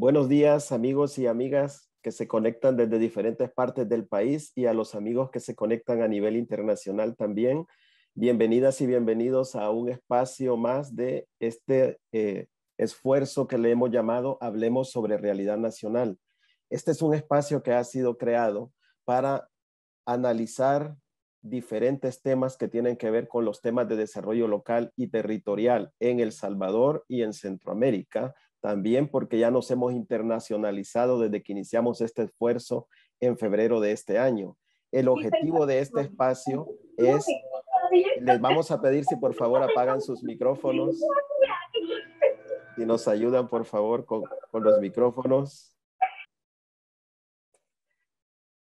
Buenos días amigos y amigas que se conectan desde diferentes partes del país y a los amigos que se conectan a nivel internacional también. Bienvenidas y bienvenidos a un espacio más de este eh, esfuerzo que le hemos llamado Hablemos sobre Realidad Nacional. Este es un espacio que ha sido creado para analizar diferentes temas que tienen que ver con los temas de desarrollo local y territorial en El Salvador y en Centroamérica, también porque ya nos hemos internacionalizado desde que iniciamos este esfuerzo en febrero de este año. El objetivo de este espacio es, les vamos a pedir si por favor apagan sus micrófonos, y nos ayudan por favor con, los micrófonos.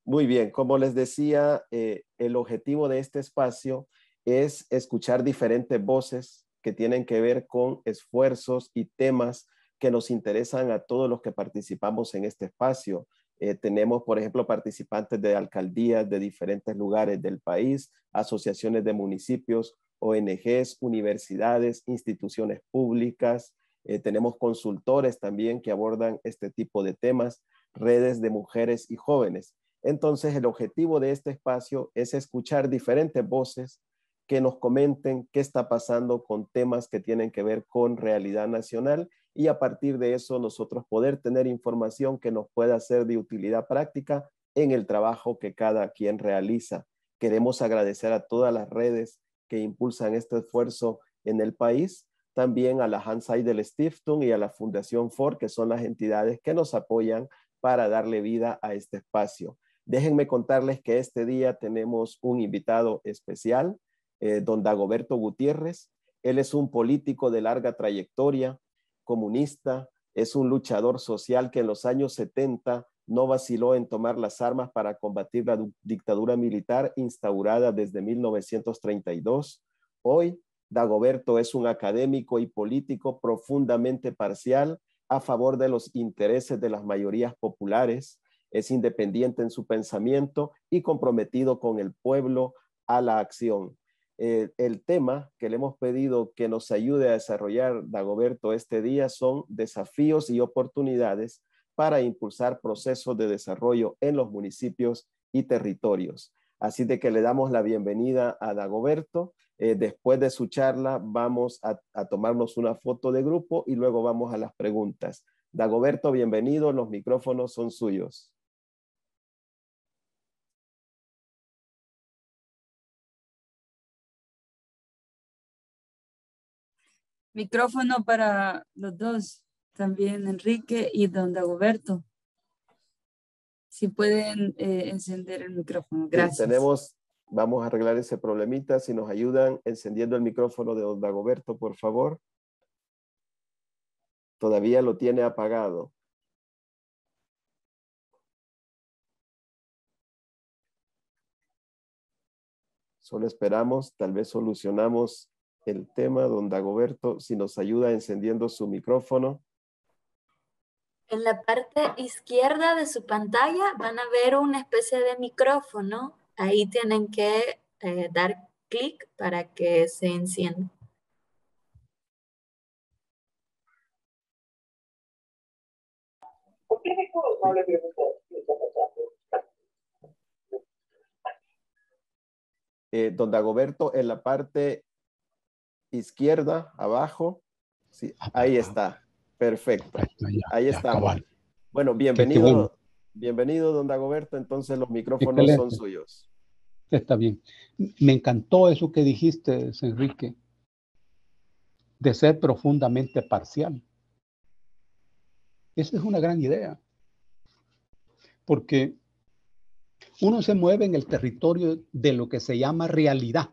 Muy bien, como les decía, eh, el objetivo de este espacio es escuchar diferentes voces que tienen que ver con esfuerzos y temas que nos interesan a todos los que participamos en este espacio. Eh, tenemos, por ejemplo, participantes de alcaldías de diferentes lugares del país, asociaciones de municipios, ONGs, universidades, instituciones públicas. Eh, tenemos consultores también que abordan este tipo de temas, redes de mujeres y jóvenes. Entonces, el objetivo de este espacio es escuchar diferentes voces que nos comenten qué está pasando con temas que tienen que ver con realidad nacional y a partir de eso nosotros poder tener información que nos pueda ser de utilidad práctica en el trabajo que cada quien realiza. Queremos agradecer a todas las redes que impulsan este esfuerzo en el país, también a la Hans del Stiftung y a la Fundación Ford, que son las entidades que nos apoyan para darle vida a este espacio. Déjenme contarles que este día tenemos un invitado especial, eh, don Dagoberto Gutiérrez. Él es un político de larga trayectoria, comunista, es un luchador social que en los años 70 no vaciló en tomar las armas para combatir la dictadura militar instaurada desde 1932. Hoy, Dagoberto es un académico y político profundamente parcial a favor de los intereses de las mayorías populares, es independiente en su pensamiento y comprometido con el pueblo a la acción. Eh, el tema que le hemos pedido que nos ayude a desarrollar Dagoberto este día son desafíos y oportunidades para impulsar procesos de desarrollo en los municipios y territorios. Así de que le damos la bienvenida a Dagoberto. Eh, después de su charla vamos a tomarnos una foto de grupo y luego vamos a las preguntas. Dagoberto, bienvenido. Los micrófonos son suyos. Micrófono para los dos, también Enrique y don Dagoberto. Si pueden eh, encender el micrófono. Gracias. tenemos, vamos a arreglar ese problemita. Si nos ayudan encendiendo el micrófono de don Dagoberto, por favor. Todavía lo tiene apagado. Solo esperamos, tal vez solucionamos el tema, don Dagoberto, si nos ayuda encendiendo su micrófono. En la parte izquierda de su pantalla van a ver una especie de micrófono. Ahí tienen que eh, dar clic para que se encienda. Eh, don Dagoberto, en la parte izquierda, abajo. Ah, ahí ah. está. Perfecto. ahí está, Bueno, bienvenido. Bienvenido, don Dagoberto. Entonces los micrófonos son suyos. Está bien. Me encantó eso que dijiste, Enrique, de ser profundamente parcial. Esa es una gran idea, porque uno se mueve en el territorio de lo que se llama realidad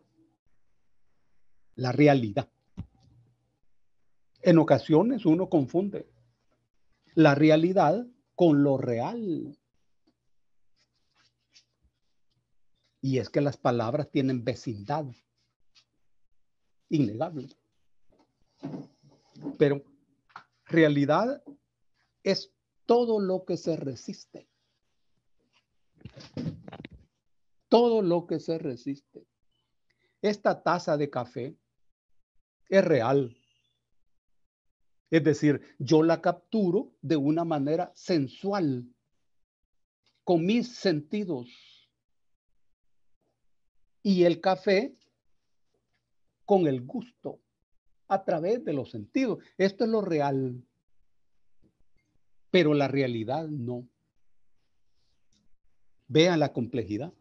la realidad. En ocasiones uno confunde la realidad con lo real. Y es que las palabras tienen vecindad. Innegable. Pero realidad es todo lo que se resiste. Todo lo que se resiste. Esta taza de café es real. Es decir, yo la capturo de una manera sensual, con mis sentidos. Y el café con el gusto, a través de los sentidos. Esto es lo real. Pero la realidad no. Vean la complejidad.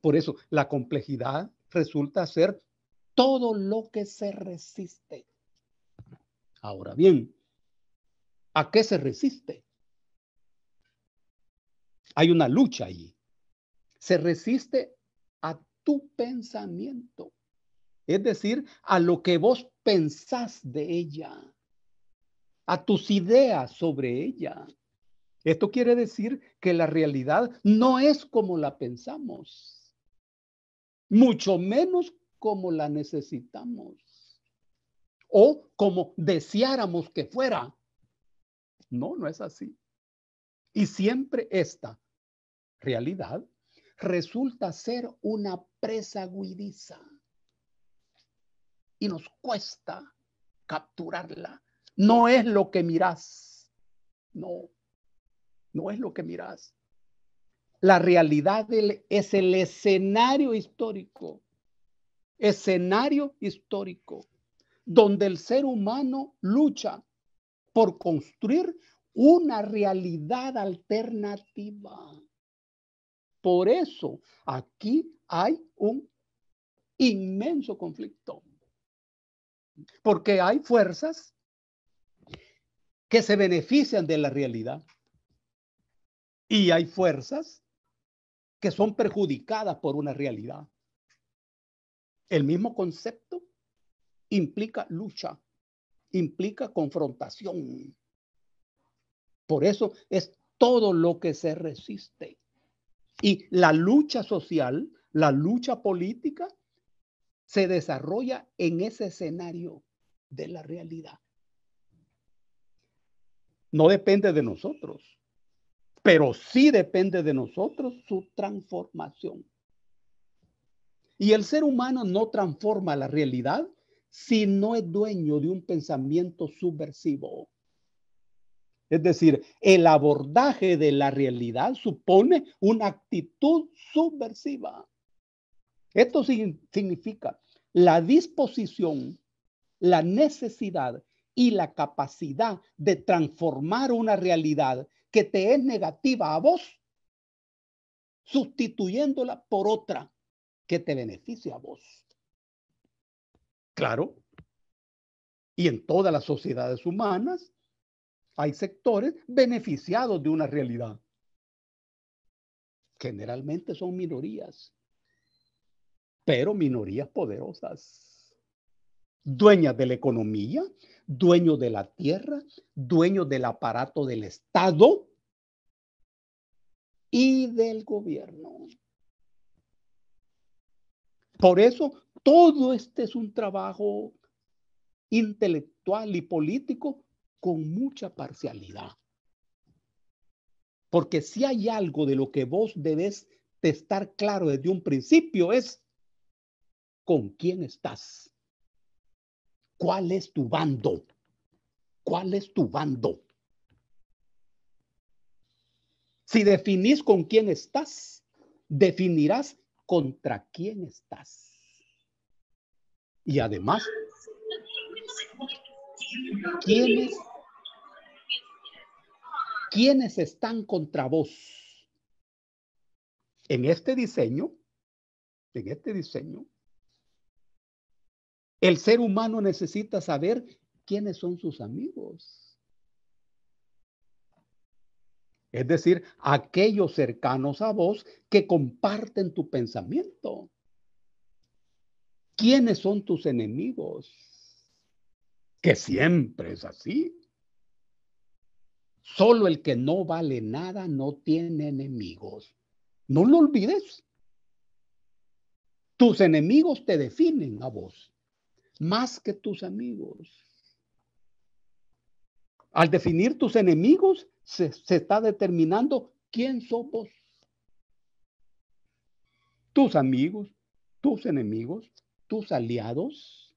Por eso, la complejidad resulta ser todo lo que se resiste. Ahora bien, ¿a qué se resiste? Hay una lucha ahí. Se resiste a tu pensamiento, es decir, a lo que vos pensás de ella, a tus ideas sobre ella. Esto quiere decir que la realidad no es como la pensamos, mucho menos como la necesitamos o como deseáramos que fuera. No, no es así. Y siempre esta realidad resulta ser una presa guidiza y nos cuesta capturarla. No es lo que mirás. No, no es lo que mirás. La realidad es el escenario histórico escenario histórico donde el ser humano lucha por construir una realidad alternativa. Por eso aquí hay un inmenso conflicto, porque hay fuerzas que se benefician de la realidad y hay fuerzas que son perjudicadas por una realidad. El mismo concepto implica lucha, implica confrontación. Por eso es todo lo que se resiste. Y la lucha social, la lucha política, se desarrolla en ese escenario de la realidad. No depende de nosotros, pero sí depende de nosotros su transformación. Y el ser humano no transforma la realidad si no es dueño de un pensamiento subversivo. Es decir, el abordaje de la realidad supone una actitud subversiva. Esto significa la disposición, la necesidad y la capacidad de transformar una realidad que te es negativa a vos, sustituyéndola por otra que te beneficia a vos. Claro. Y en todas las sociedades humanas hay sectores beneficiados de una realidad. Generalmente son minorías, pero minorías poderosas, dueñas de la economía, dueños de la tierra, dueños del aparato del Estado y del gobierno. Por eso todo este es un trabajo intelectual y político con mucha parcialidad. Porque si hay algo de lo que vos debes estar claro desde un principio es con quién estás. ¿Cuál es tu bando? ¿Cuál es tu bando? Si definís con quién estás, definirás contra quién estás. Y además, ¿quiénes, quiénes están contra vos? En este diseño, en este diseño, el ser humano necesita saber quiénes son sus amigos es decir, aquellos cercanos a vos que comparten tu pensamiento. ¿Quiénes son tus enemigos? Que siempre es así. Solo el que no vale nada no tiene enemigos. No lo olvides. Tus enemigos te definen a vos, más que tus amigos. Al definir tus enemigos, se, está determinando quién somos Tus amigos, tus enemigos, tus aliados.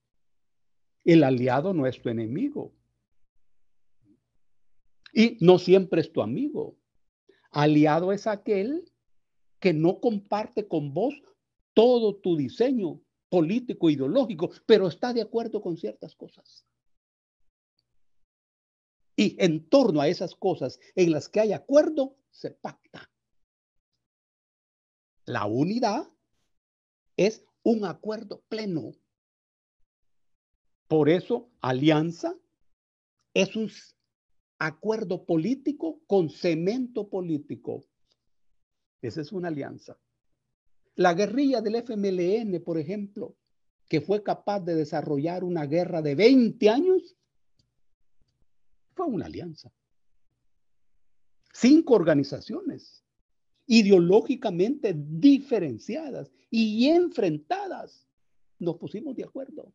El aliado no es tu enemigo. Y no siempre es tu amigo. Aliado es aquel que no comparte con vos todo tu diseño político, ideológico, pero está de acuerdo con ciertas cosas. Y en torno a esas cosas en las que hay acuerdo, se pacta. La unidad es un acuerdo pleno. Por eso, alianza es un acuerdo político con cemento político. Esa es una alianza. La guerrilla del FMLN, por ejemplo, que fue capaz de desarrollar una guerra de 20 años fue una alianza. Cinco organizaciones ideológicamente diferenciadas y enfrentadas nos pusimos de acuerdo.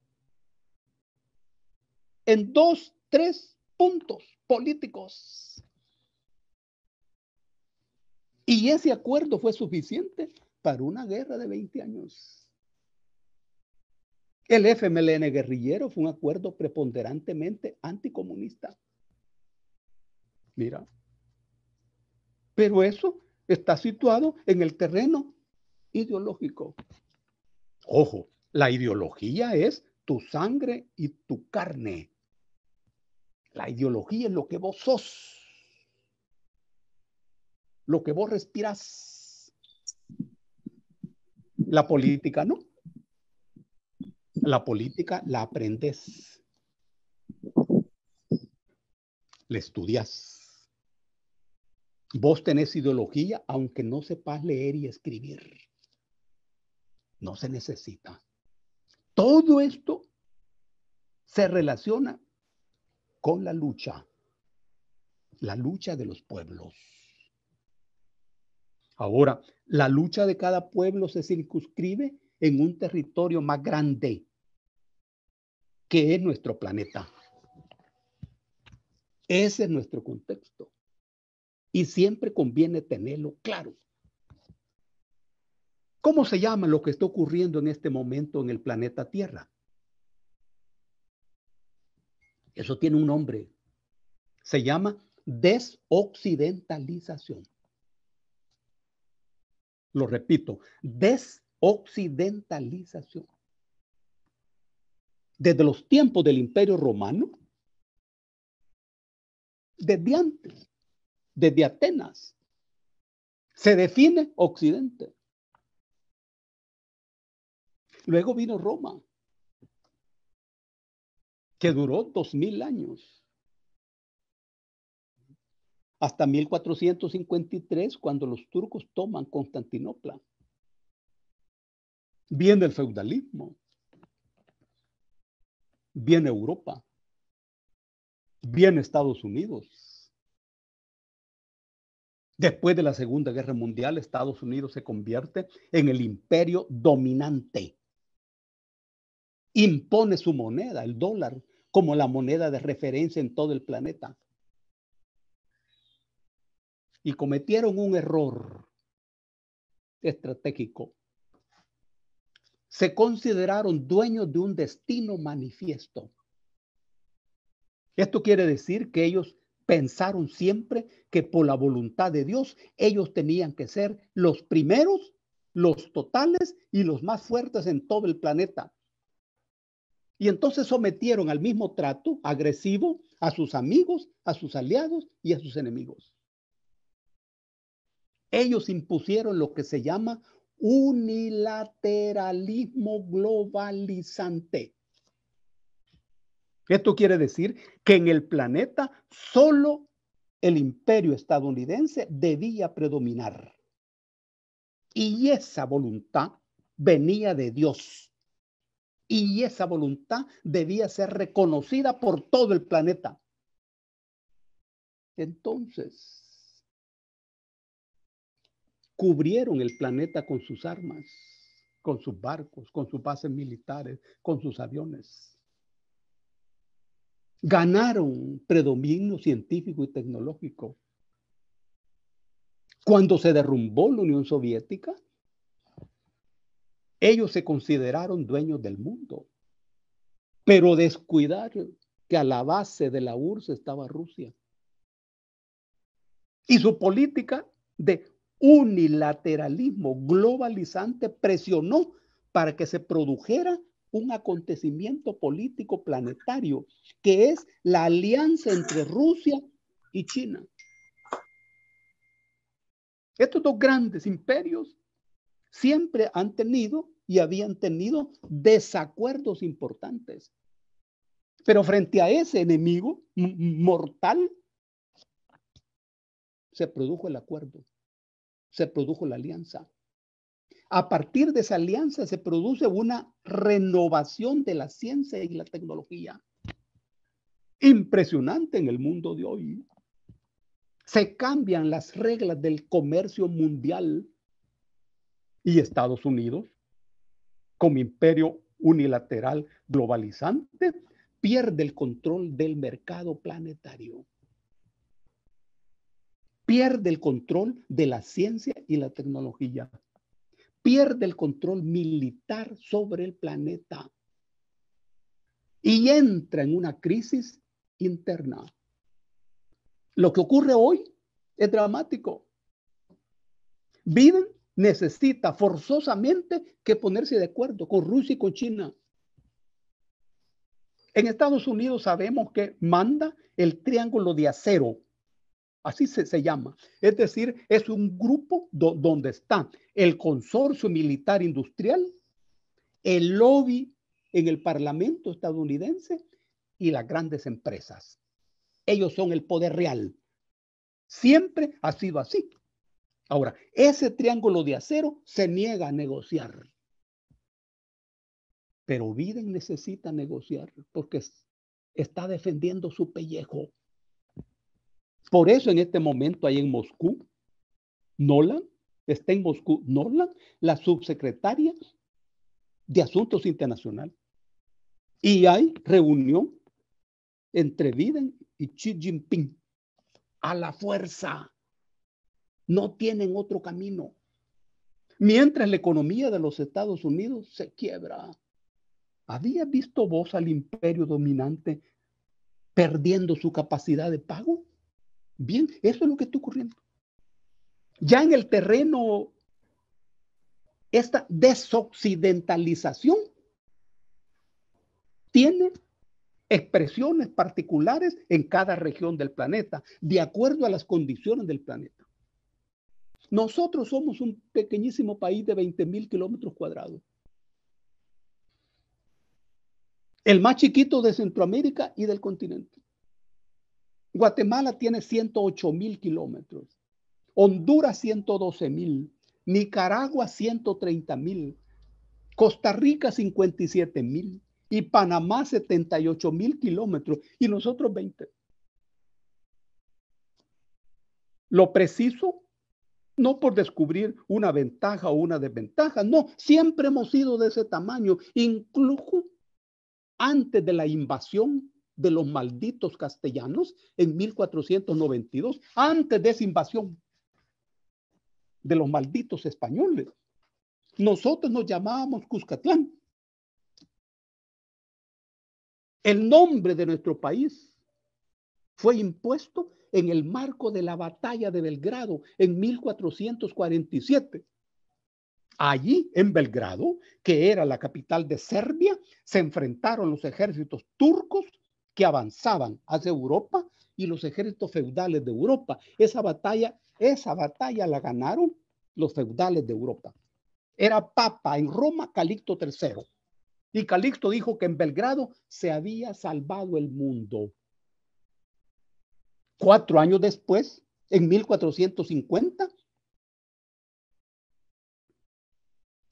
En dos, tres puntos políticos. Y ese acuerdo fue suficiente para una guerra de 20 años. El FMLN guerrillero fue un acuerdo preponderantemente anticomunista. Mira. Pero eso está situado en el terreno ideológico. Ojo, la ideología es tu sangre y tu carne. La ideología es lo que vos sos, lo que vos respiras La política no. La política la aprendes, la estudias Vos tenés ideología aunque no sepas leer y escribir. No se necesita. Todo esto se relaciona con la lucha, la lucha de los pueblos. Ahora, la lucha de cada pueblo se circunscribe en un territorio más grande, que es nuestro planeta. Ese es nuestro contexto. Y siempre conviene tenerlo claro. ¿Cómo se llama lo que está ocurriendo en este momento en el planeta Tierra? Eso tiene un nombre. Se llama desoccidentalización. Lo repito, desoccidentalización. Desde los tiempos del Imperio Romano, desde antes, desde Atenas. Se define Occidente. Luego vino Roma, que duró dos mil años, hasta 1453, cuando los turcos toman Constantinopla. Viene el feudalismo, viene Europa, viene Estados Unidos, Después de la Segunda Guerra Mundial, Estados Unidos se convierte en el imperio dominante. Impone su moneda, el dólar, como la moneda de referencia en todo el planeta. Y cometieron un error estratégico. Se consideraron dueños de un destino manifiesto. Esto quiere decir que ellos pensaron siempre que por la voluntad de Dios ellos tenían que ser los primeros, los totales y los más fuertes en todo el planeta. Y entonces sometieron al mismo trato agresivo a sus amigos, a sus aliados y a sus enemigos. Ellos impusieron lo que se llama unilateralismo globalizante. Esto quiere decir que en el planeta solo el imperio estadounidense debía predominar. Y esa voluntad venía de Dios. Y esa voluntad debía ser reconocida por todo el planeta. Entonces, cubrieron el planeta con sus armas, con sus barcos, con sus bases militares, con sus aviones ganaron predominio científico y tecnológico. Cuando se derrumbó la Unión Soviética, ellos se consideraron dueños del mundo, pero descuidaron que a la base de la URSS estaba Rusia. Y su política de unilateralismo globalizante presionó para que se produjera un acontecimiento político planetario, que es la alianza entre Rusia y China. Estos dos grandes imperios siempre han tenido y habían tenido desacuerdos importantes. Pero frente a ese enemigo mortal, se produjo el acuerdo, se produjo la alianza. A partir de esa alianza se produce una renovación de la ciencia y la tecnología. Impresionante en el mundo de hoy. Se cambian las reglas del comercio mundial y Estados Unidos, como imperio unilateral globalizante, pierde el control del mercado planetario. Pierde el control de la ciencia y la tecnología pierde el control militar sobre el planeta y entra en una crisis interna. Lo que ocurre hoy es dramático. Biden necesita forzosamente que ponerse de acuerdo con Rusia y con China. En Estados Unidos sabemos que manda el triángulo de acero Así se, llama. Es decir, es un grupo donde está el consorcio militar industrial, el lobby en el Parlamento estadounidense y las grandes empresas. Ellos son el poder real. Siempre ha sido así. Ahora, ese triángulo de acero se niega a negociar. Pero Biden necesita negociar porque está defendiendo su pellejo. Por eso en este momento hay en Moscú, Nolan, está en Moscú, Nolan, la subsecretaria de Asuntos Internacionales. Y hay reunión entre Biden y Xi Jinping a la fuerza. No tienen otro camino. Mientras la economía de los Estados Unidos se quiebra. ¿Había visto vos al imperio dominante perdiendo su capacidad de pago? Bien, eso es lo que está ocurriendo. Ya en el terreno, esta desoccidentalización tiene expresiones particulares en cada región del planeta, de acuerdo a las condiciones del planeta. Nosotros somos un pequeñísimo país de 20 mil kilómetros cuadrados. El más chiquito de Centroamérica y del continente. Guatemala tiene 108 mil kilómetros, Honduras 112 mil, Nicaragua 130 mil, Costa Rica 57 mil y Panamá 78 mil kilómetros y nosotros 20. Lo preciso, no por descubrir una ventaja o una desventaja, no, siempre hemos sido de ese tamaño, incluso antes de la invasión de los malditos castellanos en 1492, antes de esa invasión de los malditos españoles. Nosotros nos llamábamos Cuscatlán. El nombre de nuestro país fue impuesto en el marco de la batalla de Belgrado en 1447. Allí, en Belgrado, que era la capital de Serbia, se enfrentaron los ejércitos turcos que avanzaban hacia Europa y los ejércitos feudales de Europa. Esa batalla, esa batalla la ganaron los feudales de Europa. Era papa en Roma Calixto III. Y Calixto dijo que en Belgrado se había salvado el mundo. Cuatro años después, en 1450,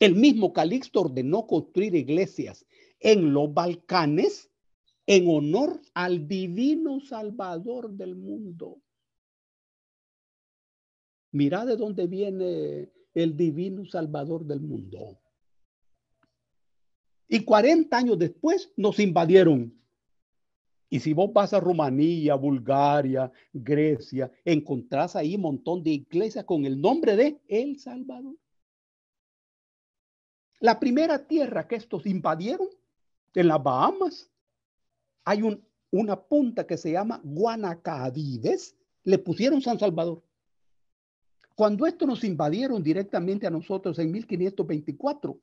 el mismo Calixto ordenó construir iglesias en los Balcanes en honor al divino Salvador del mundo. Mira de dónde viene el divino Salvador del mundo. Y 40 años después nos invadieron. Y si vos vas a Rumanía, Bulgaria, Grecia, encontrás ahí un montón de iglesias con el nombre de El Salvador. La primera tierra que estos invadieron en las Bahamas hay una punta que se llama Guanacadides, le pusieron San Salvador. Cuando estos nos invadieron directamente a nosotros en 1524,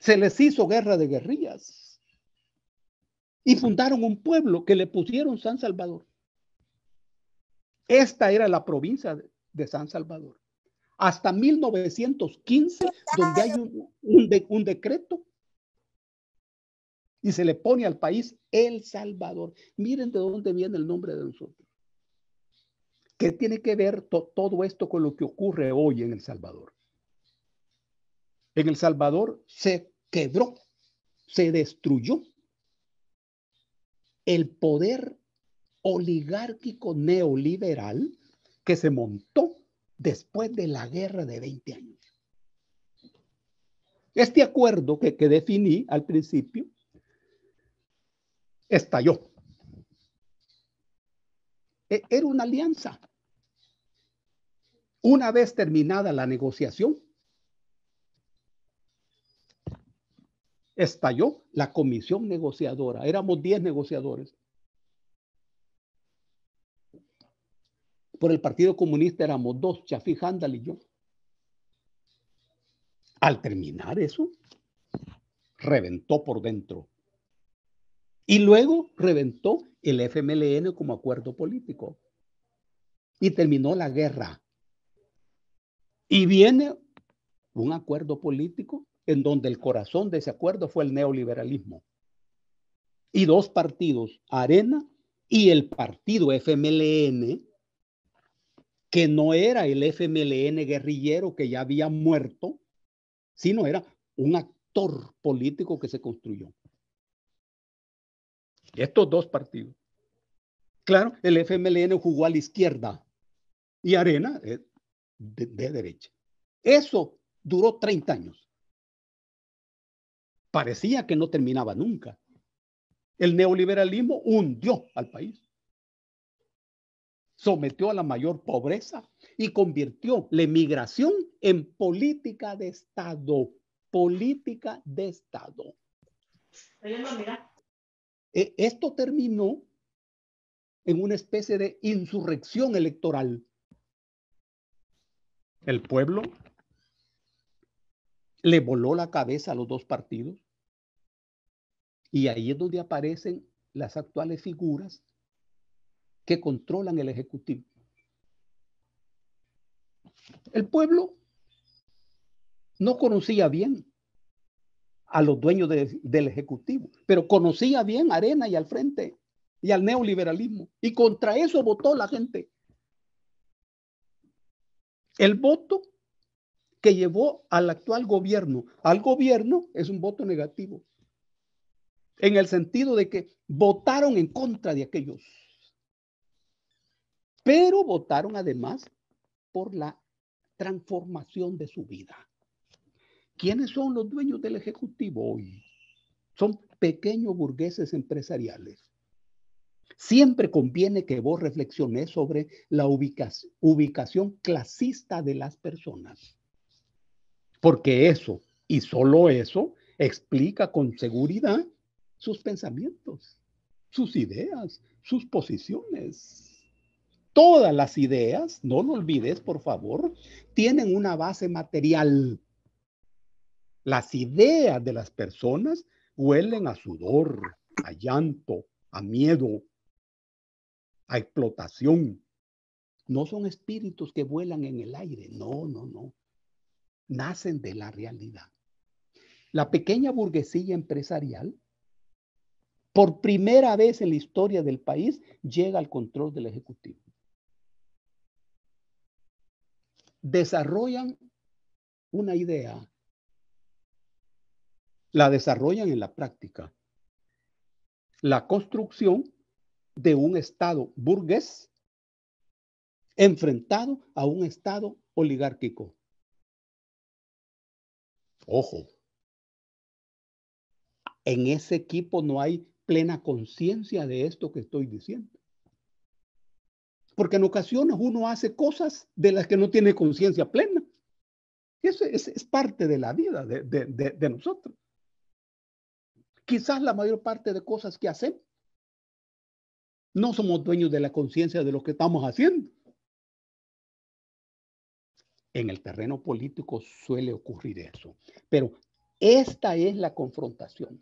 se les hizo guerra de guerrillas y fundaron un pueblo que le pusieron San Salvador. Esta era la provincia de San Salvador. Hasta 1915, donde hay un decreto y se le pone al país El Salvador. Miren de dónde viene el nombre de nosotros. ¿Qué tiene que ver todo esto con lo que ocurre hoy en El Salvador? En El Salvador se quebró, se destruyó el poder oligárquico neoliberal que se montó después de la guerra de 20 años. Este acuerdo que, que definí al principio estalló. E, era una alianza. Una vez terminada la negociación, estalló la comisión negociadora. Éramos 10 negociadores. Por el Partido Comunista éramos dos, Chafi Handal y yo. Al terminar eso, reventó por dentro y luego reventó el FMLN como acuerdo político. Y terminó la guerra. Y viene un acuerdo político en donde el corazón de ese acuerdo fue el neoliberalismo. Y dos partidos, Arena y el partido FMLN, que no era el FMLN guerrillero que ya había muerto, sino era un actor político que se construyó. Estos dos partidos. Claro, el FMLN jugó a la izquierda y Arena de, derecha. Eso duró 30 años. Parecía que no terminaba nunca. El neoliberalismo hundió al país sometió a la mayor pobreza y convirtió la emigración en política de Estado. Política de Estado. E, esto terminó en una especie de insurrección electoral. El pueblo le voló la cabeza a los dos partidos y ahí es donde aparecen las actuales figuras que controlan el Ejecutivo. El pueblo no conocía bien a los dueños del Ejecutivo, pero conocía bien Arena y al frente y al neoliberalismo. Y contra eso votó la gente. El voto que llevó al actual gobierno, al gobierno, es un voto negativo. En el sentido de que votaron en contra de aquellos. Pero votaron además por la transformación de su vida. ¿Quiénes son los dueños del Ejecutivo hoy? Son pequeños burgueses empresariales. Siempre conviene que vos reflexiones sobre la ubicación, clasista de las personas. Porque eso, y solo eso, explica con seguridad sus pensamientos, sus ideas, sus posiciones. Todas las ideas, no lo olvides por favor, tienen una base material las ideas de las personas huelen a sudor, a llanto, a miedo, a explotación. No son espíritus que vuelan en el aire, no, no, no. Nacen de la realidad. La pequeña burguesía empresarial, por primera vez en la historia del país, llega al control del Ejecutivo. Desarrollan una idea la desarrollan en la práctica. La construcción de un Estado burgués enfrentado a un Estado oligárquico. Ojo, en ese equipo no hay plena conciencia de esto que estoy diciendo. Porque en ocasiones uno hace cosas de las que no tiene conciencia plena. Eso es, parte de la vida de nosotros quizás la mayor parte de cosas que hacemos no somos dueños de la conciencia de lo que estamos haciendo. En el terreno político suele ocurrir eso, pero esta es la confrontación.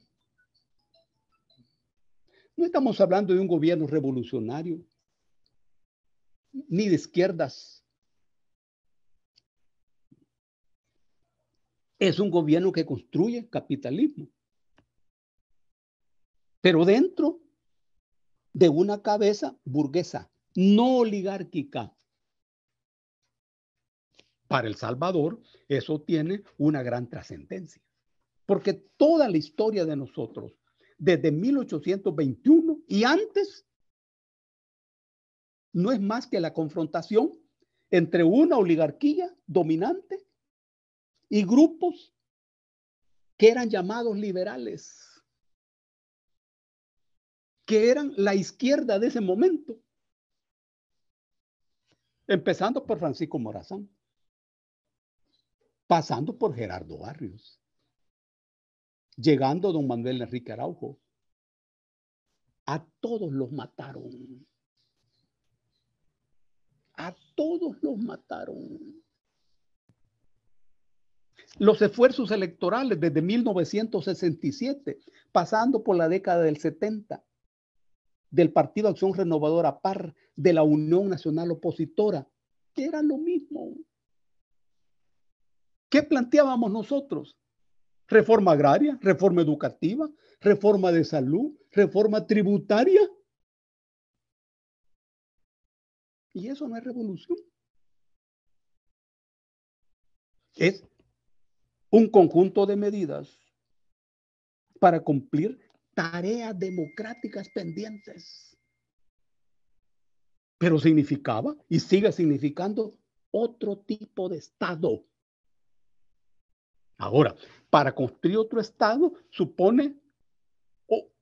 No estamos hablando de un gobierno revolucionario, ni de izquierdas. Es un gobierno que construye capitalismo pero dentro de una cabeza burguesa, no oligárquica. Para El Salvador, eso tiene una gran trascendencia, porque toda la historia de nosotros, desde 1821 y antes, no es más que la confrontación entre una oligarquía dominante y grupos que eran llamados liberales que eran la izquierda de ese momento. Empezando por Francisco Morazán, pasando por Gerardo Barrios, llegando don Manuel Enrique Araujo. A todos los mataron. A todos los mataron. Los esfuerzos electorales desde 1967, pasando por la década del 70, del Partido Acción Renovadora PAR, de la Unión Nacional Opositora, que era lo mismo. ¿Qué planteábamos nosotros? Reforma agraria, reforma educativa, reforma de salud, reforma tributaria. Y eso no es revolución. Es un conjunto de medidas para cumplir tareas democráticas pendientes. Pero significaba y sigue significando otro tipo de Estado. Ahora, para construir otro Estado supone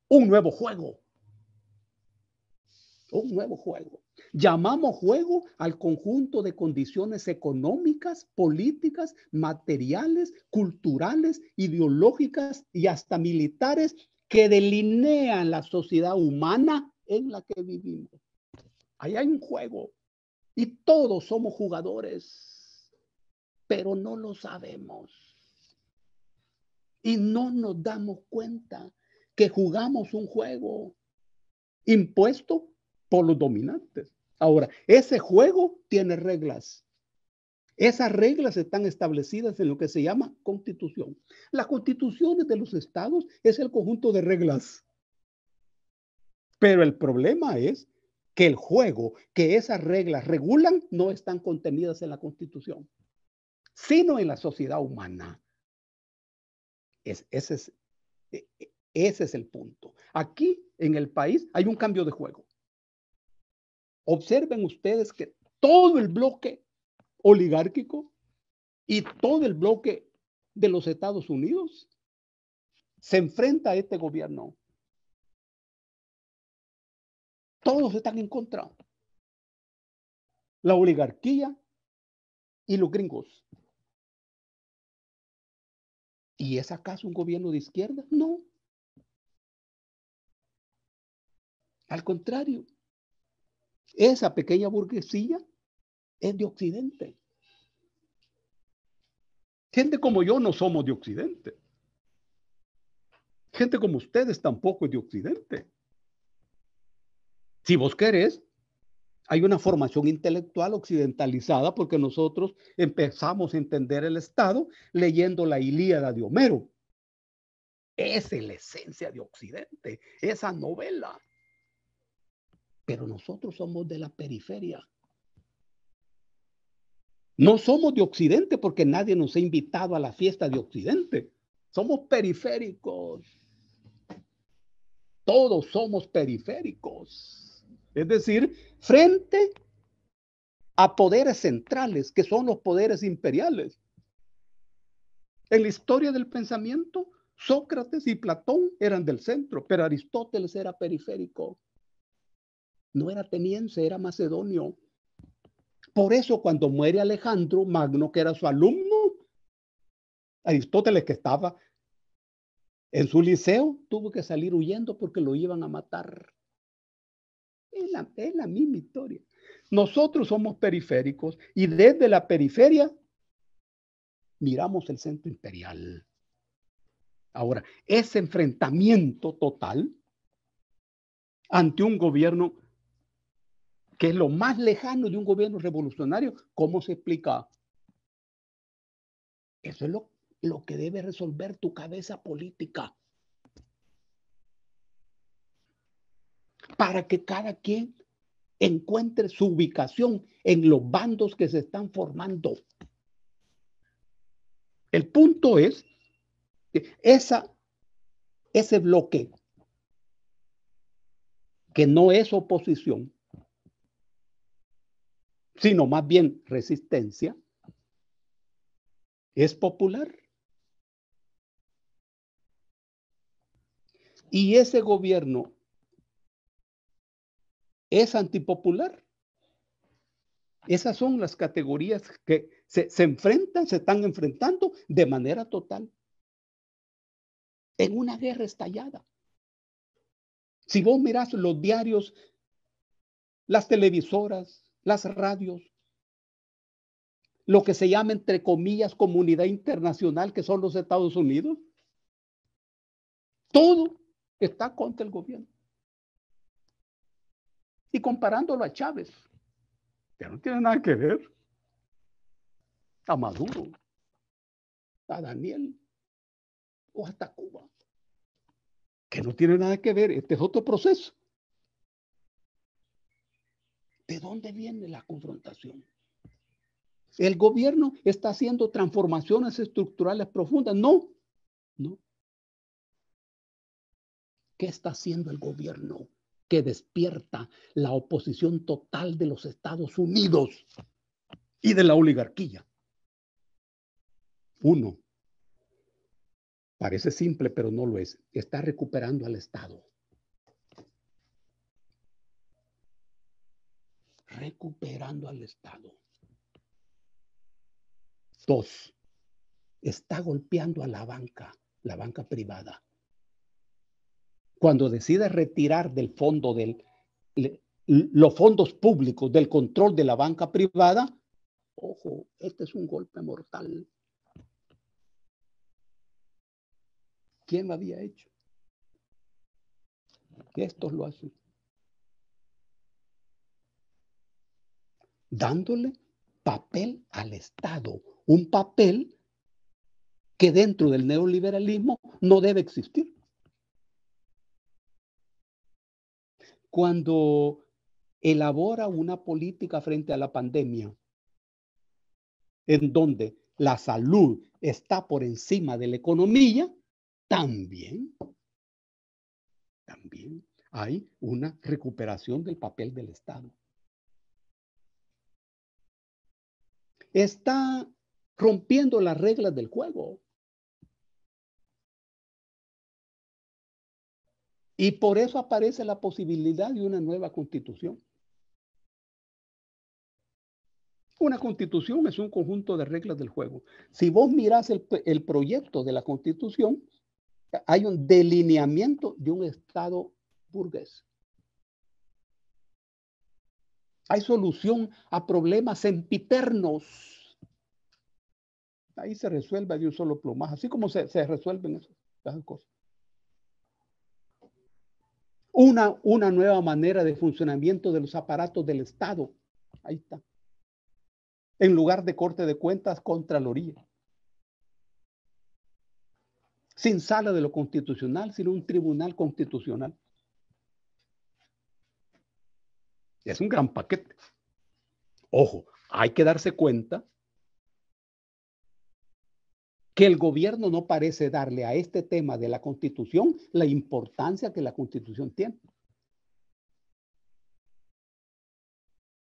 un nuevo juego. Un nuevo juego. Llamamos juego al conjunto de condiciones económicas, políticas, materiales, culturales, ideológicas y hasta militares que delinean la sociedad humana en la que vivimos. Ahí hay un juego y todos somos jugadores, pero no lo sabemos. Y no nos damos cuenta que jugamos un juego impuesto por los dominantes. Ahora, ese juego tiene reglas esas reglas están establecidas en lo que se llama constitución. Las constituciones de los estados es el conjunto de reglas. Pero el problema es que el juego que esas reglas regulan no están contenidas en la constitución, sino en la sociedad humana. ese, es, e, e, ese es el punto. Aquí en el país hay un cambio de juego. Observen ustedes que todo el bloque oligárquico y todo el bloque de los Estados Unidos se enfrenta a este gobierno. Todos están en contra. La oligarquía y los gringos. ¿Y es acaso un gobierno de izquierda? No. Al contrario, esa pequeña burguesía es de Occidente. Gente como yo no somos de Occidente. Gente como ustedes tampoco es de Occidente. Si vos querés, hay una formación intelectual occidentalizada porque nosotros empezamos a entender el Estado leyendo la Ilíada de Homero. es la esencia de Occidente, esa novela. Pero nosotros somos de la periferia. No somos de Occidente porque nadie nos ha invitado a la fiesta de Occidente. Somos periféricos. Todos somos periféricos. Es decir, frente a poderes centrales, que son los poderes imperiales. En la historia del pensamiento, Sócrates y Platón eran del centro, pero Aristóteles era periférico. No era ateniense, era macedonio. Por eso cuando muere Alejandro Magno, que era su alumno, Aristóteles que estaba en su liceo, tuvo que salir huyendo porque lo iban a matar. Es la, misma historia. Nosotros somos periféricos y desde la periferia miramos el centro imperial. Ahora, ese enfrentamiento total ante un gobierno que es lo más lejano de un gobierno revolucionario, ¿cómo se explica? Eso es lo, que debe resolver tu cabeza política. Para que cada quien encuentre su ubicación en los bandos que se están formando. El punto es que esa, ese bloque que no es oposición sino más bien resistencia, es popular. Y ese gobierno es antipopular. Esas son las categorías que se, enfrentan, se están enfrentando de manera total. En una guerra estallada. Si vos mirás los diarios, las televisoras, las radios, lo que se llama, entre comillas, comunidad internacional, que son los Estados Unidos. Todo está contra el gobierno. Y comparándolo a Chávez, que no tiene nada que ver, a Maduro, a Daniel o hasta Cuba, que no tiene nada que ver, este es otro proceso. ¿De dónde viene la confrontación? El gobierno está haciendo transformaciones estructurales profundas. No, no. ¿Qué está haciendo el gobierno que despierta la oposición total de los Estados Unidos y de la oligarquía? Uno, parece simple, pero no lo es, está recuperando al Estado. recuperando al Estado. Dos, está golpeando a la banca, la banca privada. Cuando decide retirar del fondo los fondos públicos del control de la banca privada, ojo, este es un golpe mortal. ¿Quién lo había hecho? Estos lo hacen. dándole papel al Estado, un papel que dentro del neoliberalismo no debe existir. Cuando elabora una política frente a la pandemia, en donde la salud está por encima de la economía, también, también hay una recuperación del papel del Estado. está rompiendo las reglas del juego. Y por eso aparece la posibilidad de una nueva constitución. Una constitución es un conjunto de reglas del juego. Si vos mirás el, el proyecto de la constitución, hay un delineamiento de un Estado burgués. Hay solución a problemas sempiternos. Ahí se resuelve de un solo plumaje, así como se, resuelven esas, esas cosas. Una, una nueva manera de funcionamiento de los aparatos del Estado. Ahí está. En lugar de corte de cuentas, Contraloría. Sin sala de lo constitucional, sino un tribunal constitucional. Es un gran paquete. Ojo, hay que darse cuenta que el gobierno no parece darle a este tema de la constitución la importancia que la constitución tiene.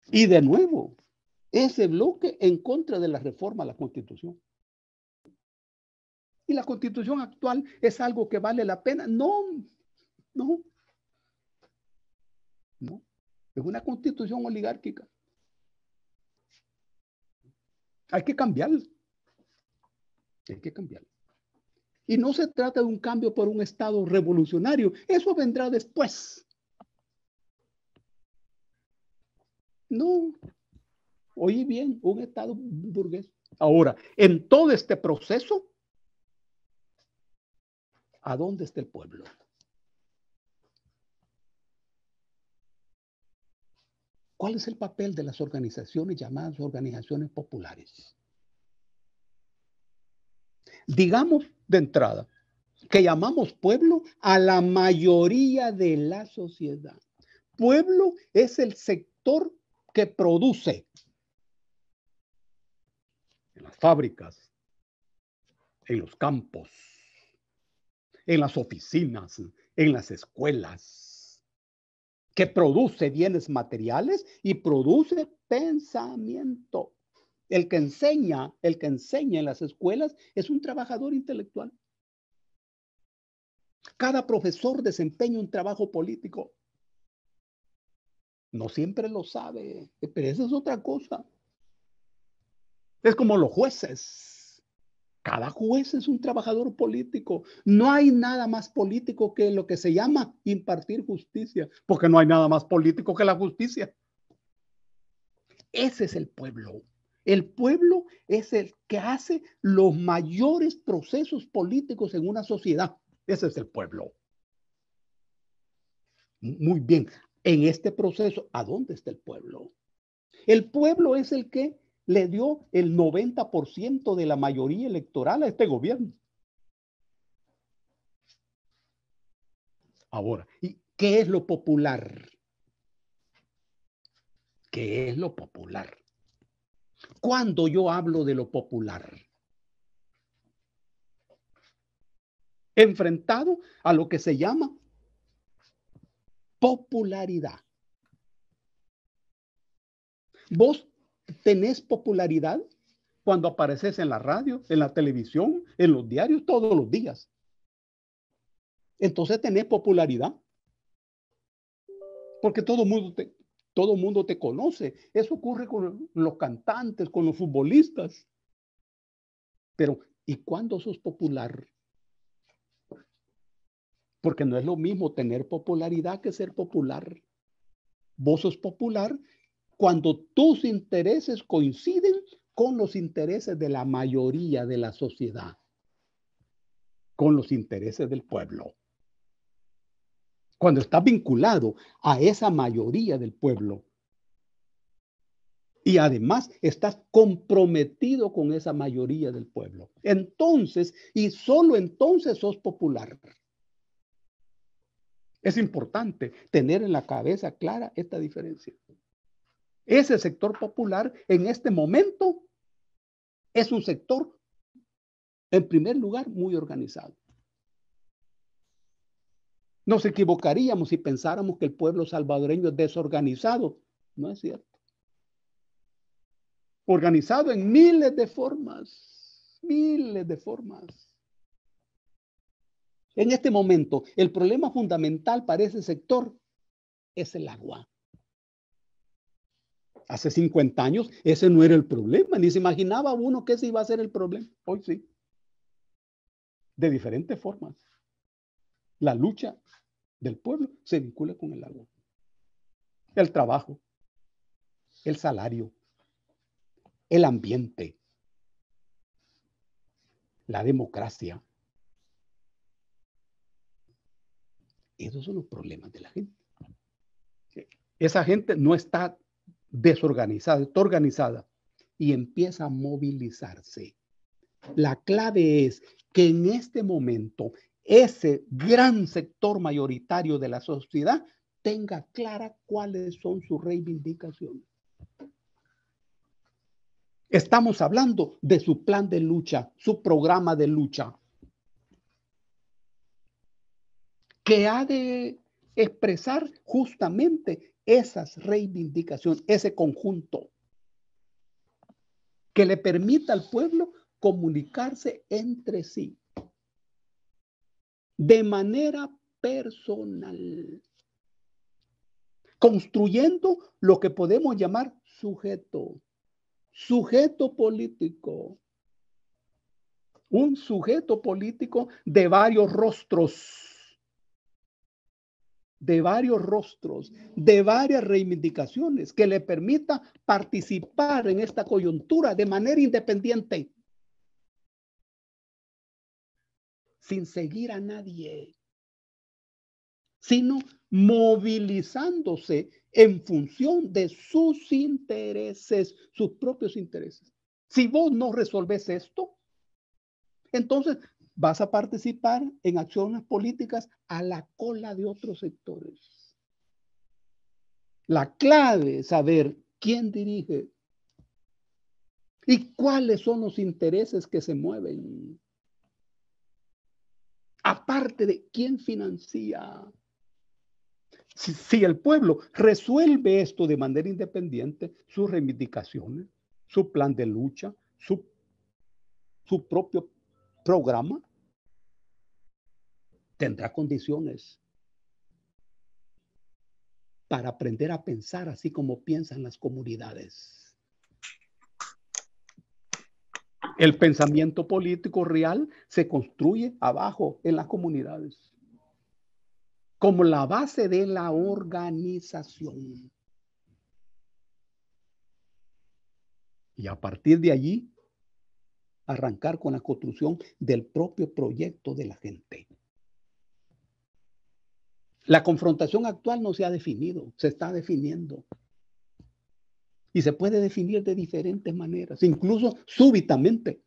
Y de nuevo, ese bloque en contra de la reforma a la constitución. Y la constitución actual es algo que vale la pena. No, no. Es una constitución oligárquica. Hay que cambiar. Hay que cambiar. Y no se trata de un cambio por un Estado revolucionario. Eso vendrá después. No. Oí bien, un Estado burgués. Ahora, en todo este proceso, ¿a dónde está el pueblo? ¿Cuál es el papel de las organizaciones llamadas organizaciones populares? Digamos de entrada que llamamos pueblo a la mayoría de la sociedad. Pueblo es el sector que produce en las fábricas, en los campos, en las oficinas, en las escuelas que produce bienes materiales y produce pensamiento. El que enseña, el que enseña en las escuelas es un trabajador intelectual. Cada profesor desempeña un trabajo político. No siempre lo sabe, pero esa es otra cosa. Es como los jueces cada juez es un trabajador político. No hay nada más político que lo que se llama impartir justicia, porque no hay nada más político que la justicia. Ese es el pueblo. El pueblo es el que hace los mayores procesos políticos en una sociedad. Ese es el pueblo. Muy bien, en este proceso, ¿a dónde está el pueblo? El pueblo es el que le dio el 90% de la mayoría electoral a este gobierno. Ahora, ¿y qué es lo popular? ¿Qué es lo popular? Cuando yo hablo de lo popular, enfrentado a lo que se llama popularidad. Vos tenés popularidad cuando apareces en la radio, en la televisión, en los diarios todos los días. Entonces tenés popularidad. Porque todo mundo te, todo mundo te conoce. Eso ocurre con los cantantes, con los futbolistas. Pero, ¿y cuándo sos popular? Porque no es lo mismo tener popularidad que ser popular. Vos sos popular cuando tus intereses coinciden con los intereses de la mayoría de la sociedad, con los intereses del pueblo. Cuando estás vinculado a esa mayoría del pueblo y además estás comprometido con esa mayoría del pueblo, entonces y solo entonces sos popular. Es importante tener en la cabeza clara esta diferencia. Ese sector popular en este momento es un sector, en primer lugar, muy organizado. Nos equivocaríamos si pensáramos que el pueblo salvadoreño es desorganizado. No es cierto. Organizado en miles de formas, miles de formas. En este momento, el problema fundamental para ese sector es el agua hace 50 años ese no era el problema, ni se imaginaba uno que ese iba a ser el problema. Hoy sí. De diferentes formas. La lucha del pueblo se vincula con el agua. El trabajo, el salario, el ambiente, la democracia. Esos son los problemas de la gente. Esa gente no está desorganizada, está organizada y empieza a movilizarse. La clave es que en este momento ese gran sector mayoritario de la sociedad tenga clara cuáles son sus reivindicaciones. Estamos hablando de su plan de lucha, su programa de lucha, que ha de expresar justamente esas reivindicaciones, ese conjunto que le permita al pueblo comunicarse entre sí de manera personal, construyendo lo que podemos llamar sujeto, sujeto político, un sujeto político de varios rostros de varios rostros, de varias reivindicaciones, que le permita participar en esta coyuntura de manera independiente, sin seguir a nadie, sino movilizándose en función de sus intereses, sus propios intereses. Si vos no resolves esto, entonces vas a participar en acciones políticas a la cola de otros sectores. La clave es saber quién dirige y cuáles son los intereses que se mueven. Aparte de quién financia. Si, el pueblo resuelve esto de manera independiente, sus reivindicaciones, su plan de lucha, su, su propio programa tendrá condiciones para aprender a pensar así como piensan las comunidades. El pensamiento político real se construye abajo en las comunidades, como la base de la organización. Y a partir de allí arrancar con la construcción del propio proyecto de la gente. La confrontación actual no se ha definido, se está definiendo. Y se puede definir de diferentes maneras, incluso súbitamente.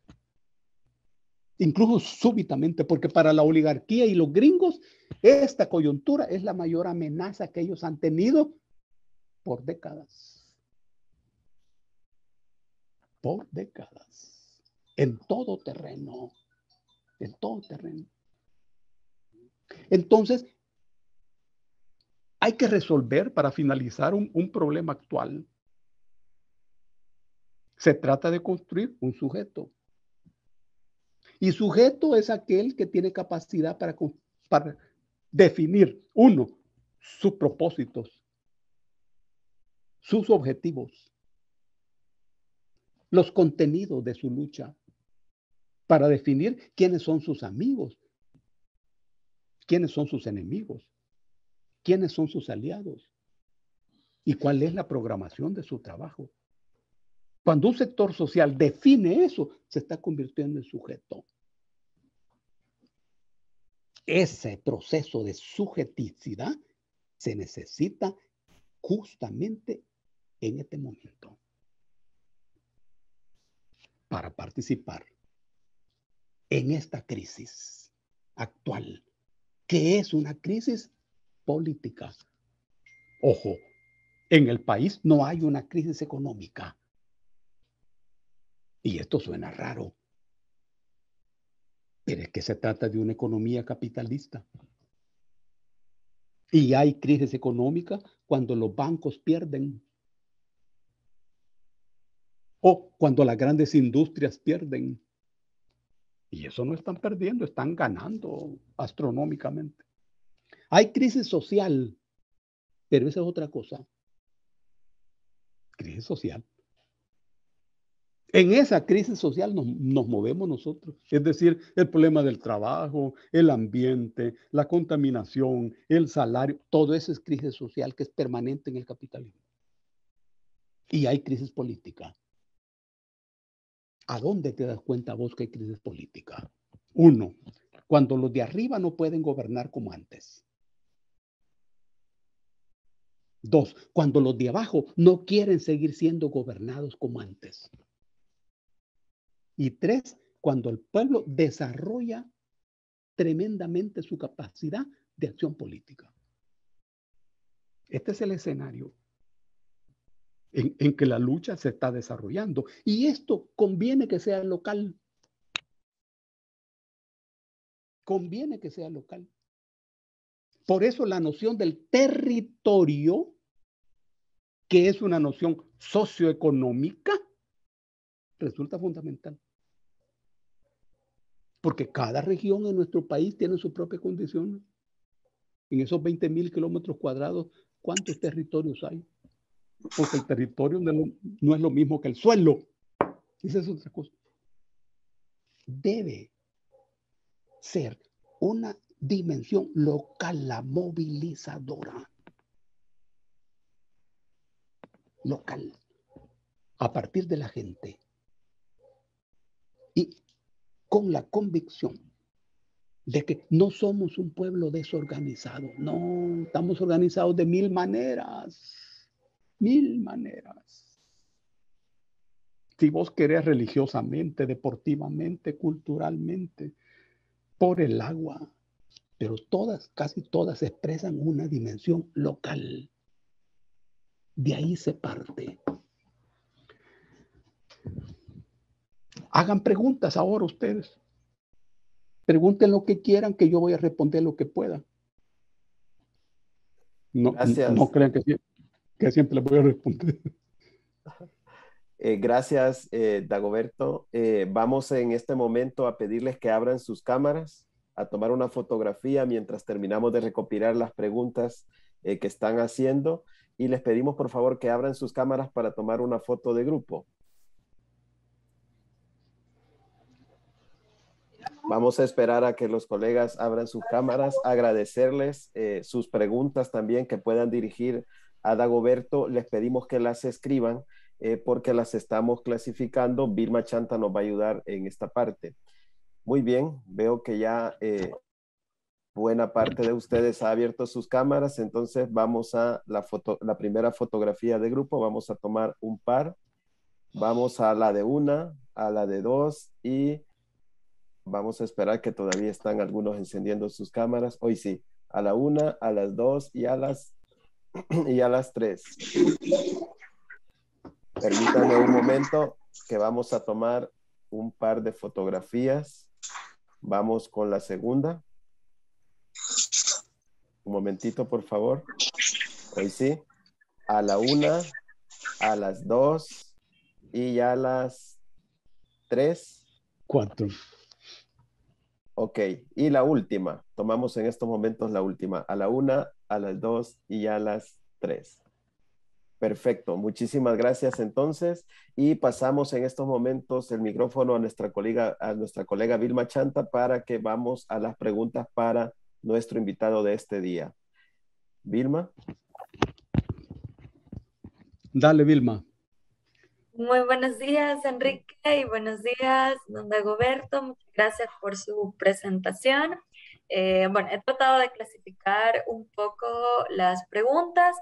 Incluso súbitamente, porque para la oligarquía y los gringos, esta coyuntura es la mayor amenaza que ellos han tenido por décadas. Por décadas en todo terreno, en todo terreno. Entonces, hay que resolver para finalizar un, problema actual. Se trata de construir un sujeto. Y sujeto es aquel que tiene capacidad para, para definir, uno, sus propósitos, sus objetivos, los contenidos de su lucha, para definir quiénes son sus amigos, quiénes son sus enemigos, quiénes son sus aliados y cuál es la programación de su trabajo. Cuando un sector social define eso, se está convirtiendo en sujeto. Ese proceso de sujeticidad se necesita justamente en este momento para participar en esta crisis actual, que es una crisis política. Ojo, en el país no hay una crisis económica. Y esto suena raro, pero es que se trata de una economía capitalista. Y hay crisis económica cuando los bancos pierden o cuando las grandes industrias pierden y eso no están perdiendo, están ganando astronómicamente. Hay crisis social, pero esa es otra cosa. Crisis social. En esa crisis social nos, nos, movemos nosotros, es decir, el problema del trabajo, el ambiente, la contaminación, el salario, todo eso es crisis social que es permanente en el capitalismo. Y hay crisis política. ¿A dónde te das cuenta vos que hay crisis política? Uno, cuando los de arriba no pueden gobernar como antes. Dos, cuando los de abajo no quieren seguir siendo gobernados como antes. Y tres, cuando el pueblo desarrolla tremendamente su capacidad de acción política. Este es el escenario en, que la lucha se está desarrollando. Y esto conviene que sea local. Conviene que sea local. Por eso la noción del territorio, que es una noción socioeconómica, resulta fundamental. Porque cada región en nuestro país tiene su propia condición En esos 20 mil kilómetros cuadrados, ¿cuántos territorios hay? porque el territorio no es lo mismo que el suelo. Esa es otra cosa. Debe ser una dimensión local, la movilizadora. Local, a partir de la gente. Y con la convicción de que no somos un pueblo desorganizado, no, estamos organizados de mil maneras mil maneras. Si vos querés religiosamente, deportivamente, culturalmente, por el agua, pero todas, casi todas expresan una dimensión local. De ahí se parte. Hagan preguntas ahora ustedes. Pregunten lo que quieran, que yo voy a responder lo que pueda. No, no crean que sí que siempre voy a responder. Eh, gracias, eh, Dagoberto. Eh, vamos en este momento a pedirles que abran sus cámaras, a tomar una fotografía mientras terminamos de recopilar las preguntas que están haciendo y les pedimos por favor que abran sus cámaras para tomar una foto de grupo. Vamos a esperar a que los colegas abran sus cámaras, agradecerles sus preguntas también que puedan dirigir a Dagoberto les pedimos que las escriban eh, porque las estamos clasificando. birma Chanta nos va a ayudar en esta parte. Muy bien, veo que ya eh, buena parte de ustedes ha abierto sus cámaras, entonces vamos a la, la primera fotografía de grupo, vamos a tomar un par, vamos a la de una, a la de dos y vamos a esperar que todavía están algunos encendiendo sus cámaras. Hoy sí, a la una, a las dos y a las y a las tres. Permítanme un momento que vamos a tomar un par de fotografías. Vamos con la segunda. Un momentito, por favor. Ahí sí. A la una, a las dos y a las tres. Cuatro. Ok. Y la última. Tomamos en estos momentos la última. A la una, a las 2 y a las 3. Perfecto, muchísimas gracias entonces y pasamos en estos momentos el micrófono a nuestra colega, a nuestra colega Vilma Chanta para que vamos a las preguntas para nuestro invitado de este día. Vilma. Dale, Vilma. Muy buenos días, Enrique, y buenos días, don Dagoberto. Muchas gracias por su presentación. Eh, bueno, he tratado de clasificar un poco las preguntas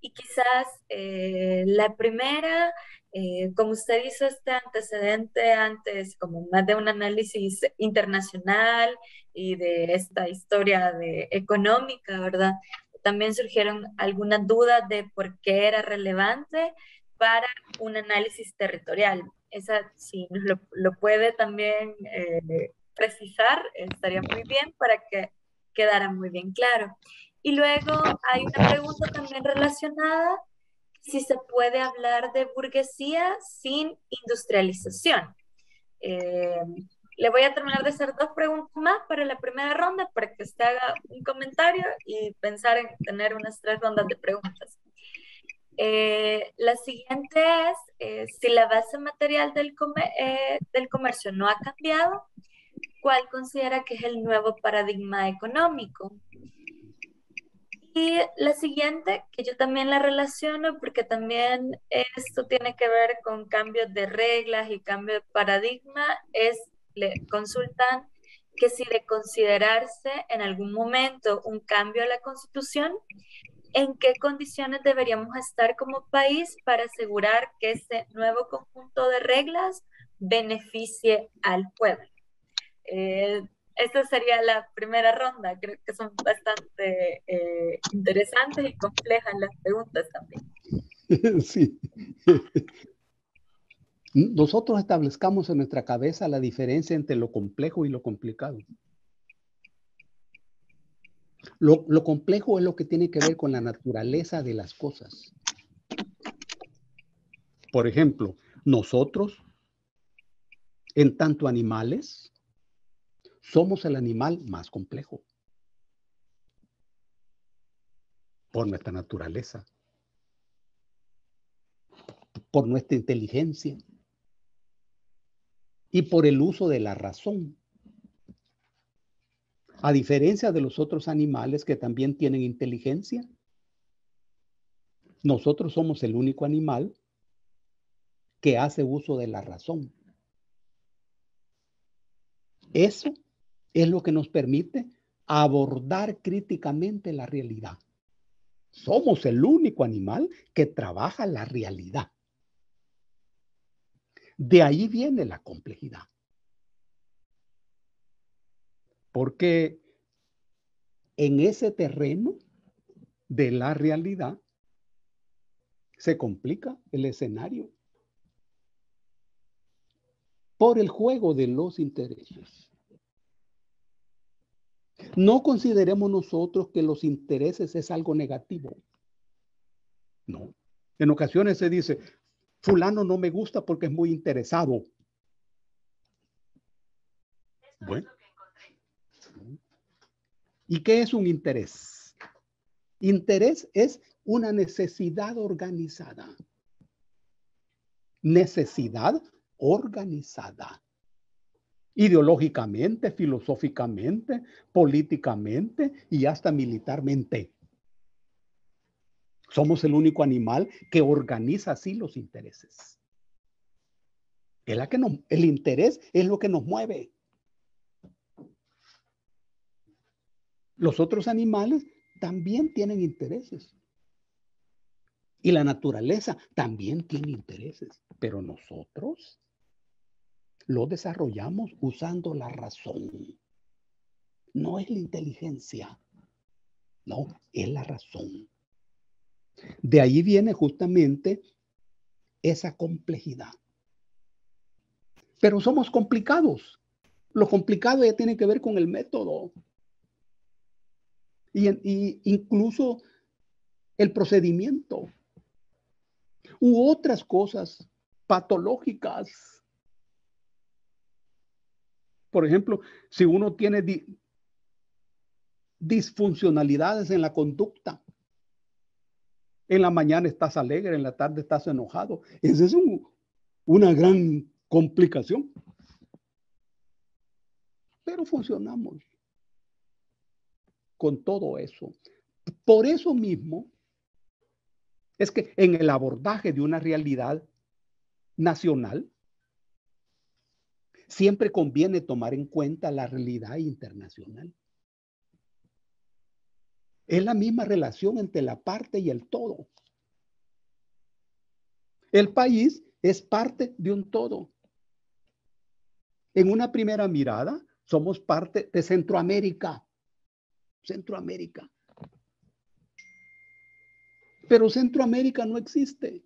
y quizás eh, la primera, eh, como usted hizo este antecedente antes, como más de un análisis internacional y de esta historia de económica, ¿verdad? También surgieron algunas dudas de por qué era relevante para un análisis territorial. Esa, si nos lo, puede también precisar, estaría muy bien para que quedara muy bien claro. Y luego hay una pregunta también relacionada, si se puede hablar de burguesía sin industrialización. Eh, le voy a terminar de hacer dos preguntas más para la primera ronda para que usted haga un comentario y pensar en tener unas tres rondas de preguntas. Eh, la siguiente es eh, si la base material del, del comercio no ha cambiado, cuál considera que es el nuevo paradigma económico. Y la siguiente, que yo también la relaciono porque también esto tiene que ver con cambios de reglas y cambio de paradigma, es, le consultan que si de considerarse en algún momento un cambio a la constitución, en qué condiciones deberíamos estar como país para asegurar que ese nuevo conjunto de reglas beneficie al pueblo. Eh, esta sería la primera ronda. Creo que son bastante eh, interesantes y complejas las preguntas también. Sí. Nosotros establezcamos en nuestra cabeza la diferencia entre lo complejo y lo complicado. lo complejo es lo que tiene que ver con la naturaleza de las cosas. Por ejemplo, nosotros, en tanto animales, somos el animal más complejo por nuestra naturaleza, por nuestra inteligencia y por el uso de la razón. A diferencia de los otros animales que también tienen inteligencia, nosotros somos el único animal que hace uso de la razón. Eso es lo que nos permite abordar críticamente la realidad. Somos el único animal que trabaja la realidad. De ahí viene la complejidad. Porque en ese terreno de la realidad se complica el escenario por el juego de los intereses. No consideremos nosotros que los intereses es algo negativo. No. En ocasiones se dice, fulano no me gusta porque es muy interesado. bueno. ¿Y qué es un interés? Interés es una necesidad organizada. Necesidad organizada ideológicamente, filosóficamente, políticamente y hasta militarmente. Somos el único animal que organiza así los intereses. el interés es lo que nos mueve. Los otros animales también tienen intereses. Y la naturaleza también tiene intereses. Pero nosotros lo desarrollamos usando la razón. No es la inteligencia, no, es la razón. De ahí viene justamente esa complejidad. Pero somos complicados. Lo complicado ya tiene que ver con el método. Y, incluso el procedimiento. U otras cosas patológicas por ejemplo, si uno tiene disfuncionalidades en la conducta, en la mañana estás alegre, en la tarde estás enojado, esa es una gran complicación. Pero funcionamos con todo eso. Por eso mismo es que en el abordaje de una realidad nacional, siempre conviene tomar en cuenta la realidad internacional. Es la misma relación entre la parte y el todo. El país es parte de un todo. En una primera mirada, somos parte de Centroamérica. Centroamérica. Pero Centroamérica no existe.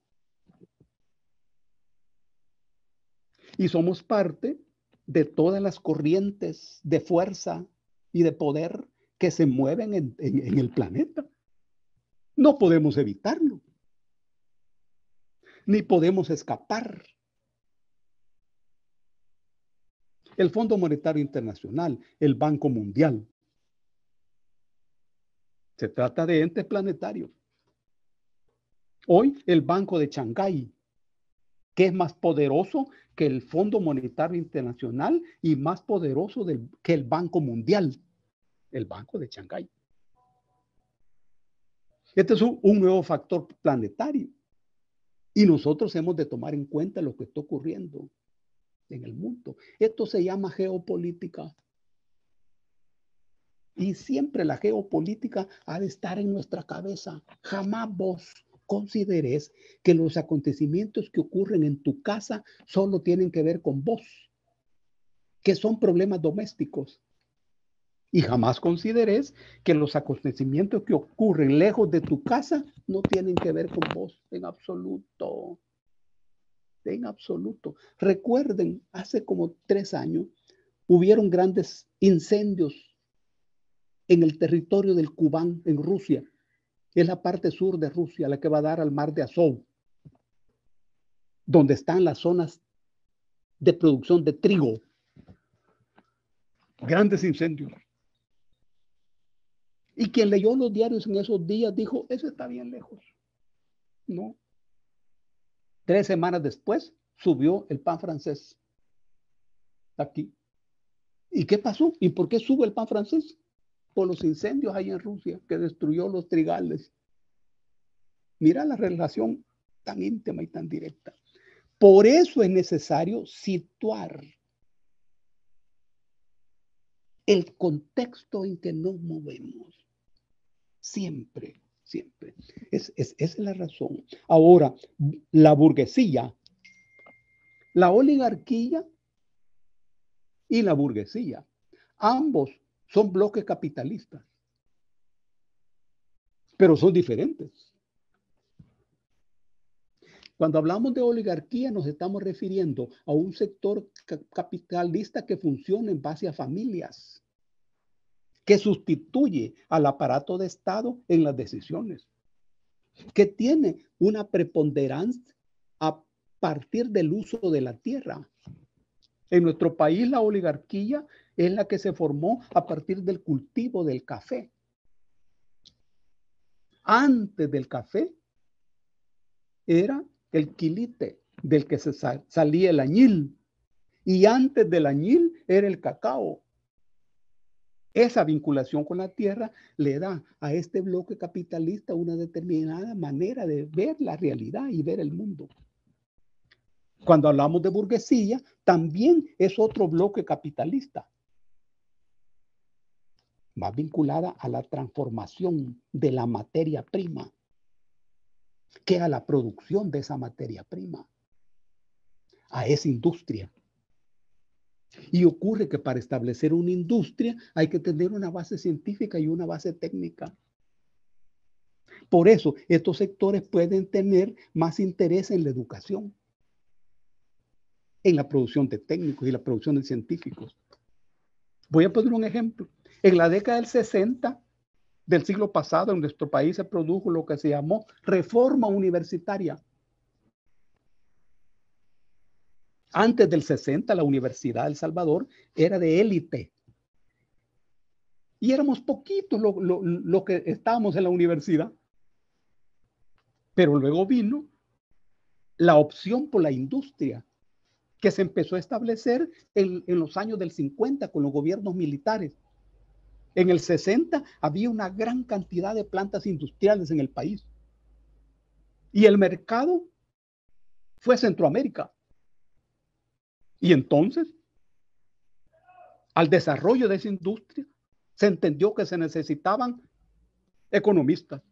Y somos parte de todas las corrientes de fuerza y de poder que se mueven en, el planeta. No podemos evitarlo, ni podemos escapar. El Fondo Monetario Internacional, el Banco Mundial. Se trata de entes planetarios. Hoy el Banco de Shanghái que es más poderoso que el Fondo Monetario Internacional y más poderoso que el Banco Mundial, el Banco de Shanghái. Este es un, nuevo factor planetario. Y nosotros hemos de tomar en cuenta lo que está ocurriendo en el mundo. Esto se llama geopolítica. Y siempre la geopolítica ha de estar en nuestra cabeza. Jamás vos consideres que los acontecimientos que ocurren en tu casa solo tienen que ver con vos, que son problemas domésticos. Y jamás consideres que los acontecimientos que ocurren lejos de tu casa no tienen que ver con vos en absoluto. En absoluto. Recuerden, hace como tres años hubieron grandes incendios en el territorio del Cubán, en Rusia es la parte sur de Rusia, la que va a dar al mar de Azov, donde están las zonas de producción de trigo. Grandes incendios. Y quien leyó los diarios en esos días dijo, eso está bien lejos. No. Tres semanas después subió el pan francés. Aquí. ¿Y qué pasó? ¿Y por qué sube el pan francés? por los incendios ahí en Rusia que destruyó los trigales. Mira la relación tan íntima y tan directa. Por eso es necesario situar el contexto en que nos movemos. Siempre, siempre. Es, esa es la razón. Ahora, la burguesía, la oligarquía y la burguesía, ambos son bloques capitalistas, pero son diferentes. Cuando hablamos de oligarquía nos estamos refiriendo a un sector capitalista que funciona en base a familias, que sustituye al aparato de Estado en las decisiones, que tiene una preponderancia a partir del uso de la tierra. En nuestro país la oligarquía es la que se formó a partir del cultivo del café. Antes del café era el quilite del que se salía el añil y antes del añil era el cacao. Esa vinculación con la tierra le da a este bloque capitalista una determinada manera de ver la realidad y ver el mundo. Cuando hablamos de burguesía, también es otro bloque capitalista más vinculada a la transformación de la materia prima que a la producción de esa materia prima, a esa industria. Y ocurre que para establecer una industria hay que tener una base científica y una base técnica. Por eso, estos sectores pueden tener más interés en la educación, en la producción de técnicos y la producción de científicos. Voy a poner un ejemplo. En la década del 60 del siglo pasado en nuestro país se produjo lo que se llamó reforma universitaria. Antes del 60 la Universidad de El Salvador era de élite. Y éramos poquitos los lo, que estábamos en la universidad. Pero luego vino la opción por la industria que se empezó a establecer en los años del 50 con los gobiernos militares en el 60 había una gran cantidad de plantas industriales en el país. Y el mercado fue Centroamérica. Y entonces, al desarrollo de esa industria, se entendió que se necesitaban economistas,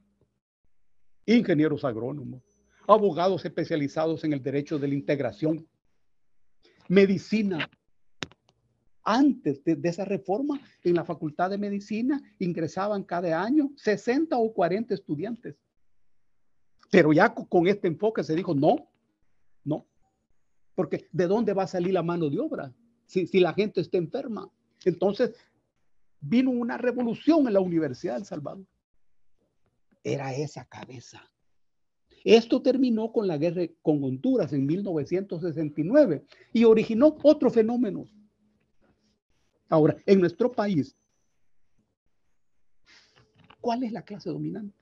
ingenieros agrónomos, abogados especializados en el derecho de la integración, medicina, antes de, esa reforma, en la Facultad de Medicina ingresaban cada año 60 o 40 estudiantes. Pero ya con, este enfoque se dijo, no, no, porque ¿de dónde va a salir la mano de obra si, la gente está enferma? Entonces, vino una revolución en la Universidad del Salvador. Era esa cabeza. Esto terminó con la guerra con Honduras en 1969 y originó otro fenómeno. Ahora, en nuestro país, ¿cuál es la clase dominante?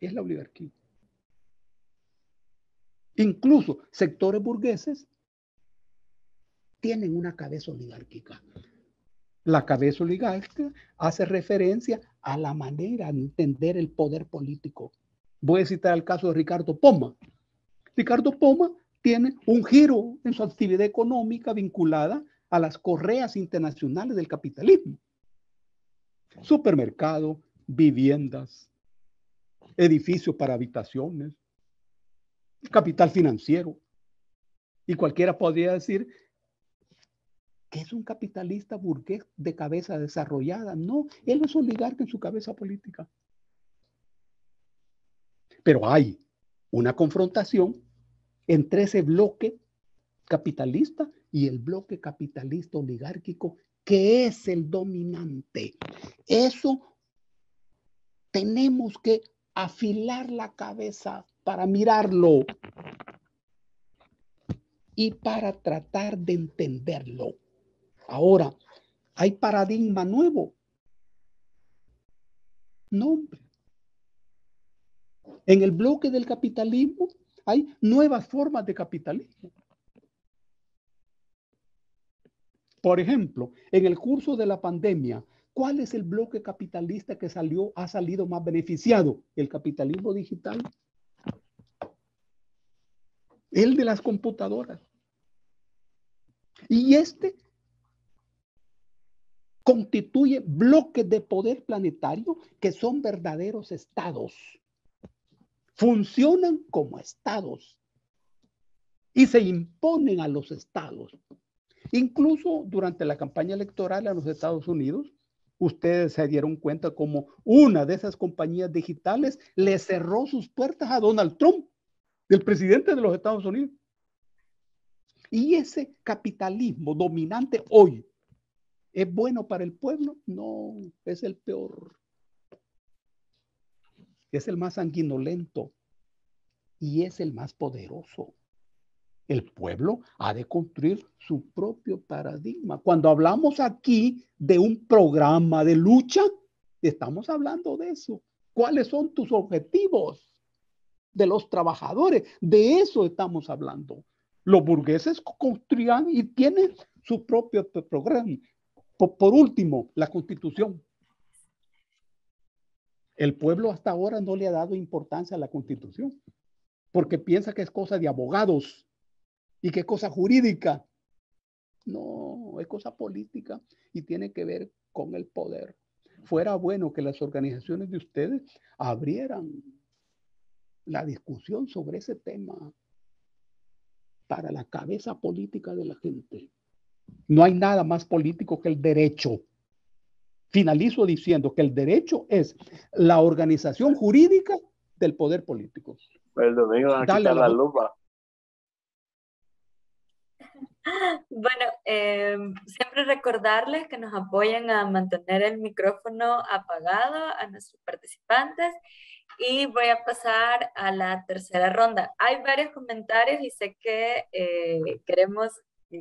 Es la oligarquía. Incluso sectores burgueses tienen una cabeza oligárquica. La cabeza oligárquica hace referencia a la manera de entender el poder político. Voy a citar el caso de Ricardo Poma. Ricardo Poma tiene un giro en su actividad económica vinculada a las correas internacionales del capitalismo. supermercado, viviendas, edificios para habitaciones, capital financiero. Y cualquiera podría decir que es un capitalista burgués de cabeza desarrollada. No, él es oligarca en su cabeza política. Pero hay una confrontación entre ese bloque capitalista y el bloque capitalista oligárquico que es el dominante. Eso tenemos que afilar la cabeza para mirarlo y para tratar de entenderlo. Ahora, hay paradigma nuevo. nombre En el bloque del capitalismo hay nuevas formas de capitalismo. Por ejemplo, en el curso de la pandemia, ¿cuál es el bloque capitalista que salió, ha salido más beneficiado? ¿El capitalismo digital? ¿El de las computadoras? Y este constituye bloques de poder planetario que son verdaderos estados. Funcionan como estados y se imponen a los estados. Incluso durante la campaña electoral a los Estados Unidos, ustedes se dieron cuenta como una de esas compañías digitales le cerró sus puertas a Donald Trump, el presidente de los Estados Unidos. Y ese capitalismo dominante hoy, ¿es bueno para el pueblo? No, es el peor. Es el más sanguinolento y es el más poderoso. El pueblo ha de construir su propio paradigma. Cuando hablamos aquí de un programa de lucha, estamos hablando de eso. ¿Cuáles son tus objetivos? De los trabajadores. De eso estamos hablando. Los burgueses construían y tienen su propio programa. Por, por último, la constitución. El pueblo hasta ahora no le ha dado importancia a la constitución porque piensa que es cosa de abogados ¿Y qué cosa jurídica? No, es cosa política y tiene que ver con el poder. Fuera bueno que las organizaciones de ustedes abrieran la discusión sobre ese tema para la cabeza política de la gente. No hay nada más político que el derecho. Finalizo diciendo que el derecho es la organización jurídica del poder político. El pues, domingo la, la lupa. Bueno, em, siempre recordarles que nos apoyen a mantener el micrófono apagado a nuestros participantes y voy a pasar a la tercera ronda. Hay varios comentarios y sé que eh, queremos,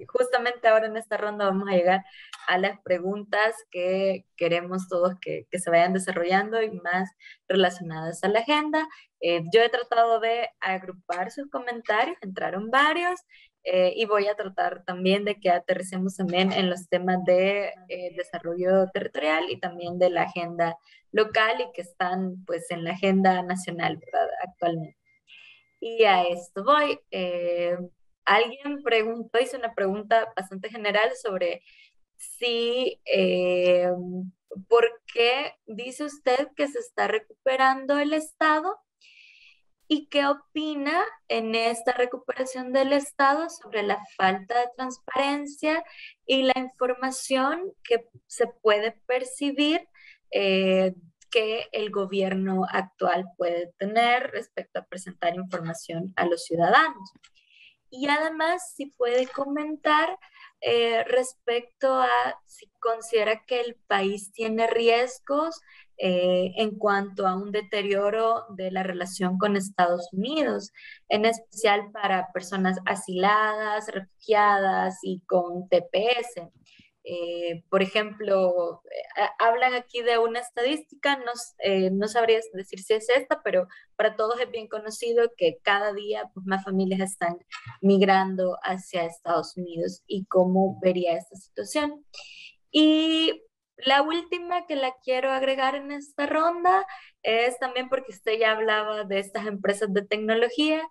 justamente ahora en esta ronda vamos a llegar a las preguntas que queremos todos que, se vayan desarrollando y más relacionadas a la agenda. Eh, yo he tratado de agrupar sus comentarios, entraron varios eh, y voy a tratar también de que aterricemos también en los temas de eh, desarrollo territorial y también de la agenda local y que están pues en la agenda nacional actualmente. Y a esto voy. Eh, alguien preguntó, hizo una pregunta bastante general sobre si, ¿por qué dice usted que se está recuperando el Estado? y qué opina en esta recuperación del Estado sobre la falta de transparencia y la información que se puede percibir eh, que el gobierno actual puede tener respecto a presentar información a los ciudadanos. Y además, si puede comentar eh, respecto a si considera que el país tiene riesgos eh, en cuanto a un deterioro de la relación con Estados Unidos, en especial para personas asiladas, refugiadas y con TPS. Eh, por ejemplo, eh, hablan aquí de una estadística, eh, no, sabría decir si es esta, pero para todos es bien conocido que cada día pues, más familias están migrando hacia Estados Unidos y cómo vería esta situación. Y la última que la quiero agregar en esta ronda es también porque usted ya hablaba de estas empresas de tecnología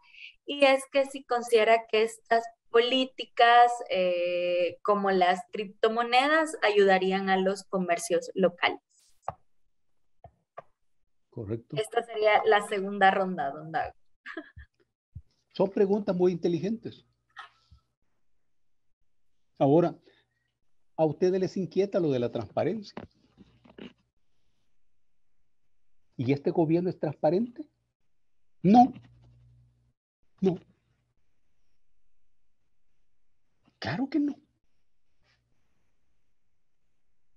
y es que si considera que estas políticas eh, como las criptomonedas ayudarían a los comercios locales. Correcto. Esta sería la segunda ronda, don Son preguntas muy inteligentes. Ahora, ¿a ustedes les inquieta lo de la transparencia? ¿Y este gobierno es transparente? No. No. Claro que no.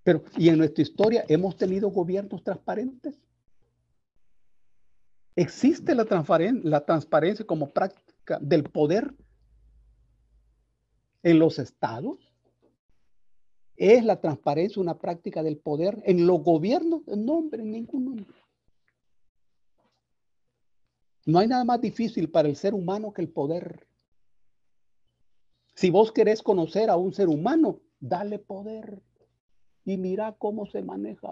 Pero, ¿y en nuestra historia hemos tenido gobiernos transparentes? ¿Existe la, la transparencia como práctica del poder en los estados? ¿Es la transparencia una práctica del poder en los gobiernos? No, hombre, en ningún nombre. No hay nada más difícil para el ser humano que el poder. Si vos querés conocer a un ser humano, dale poder y mira cómo se maneja.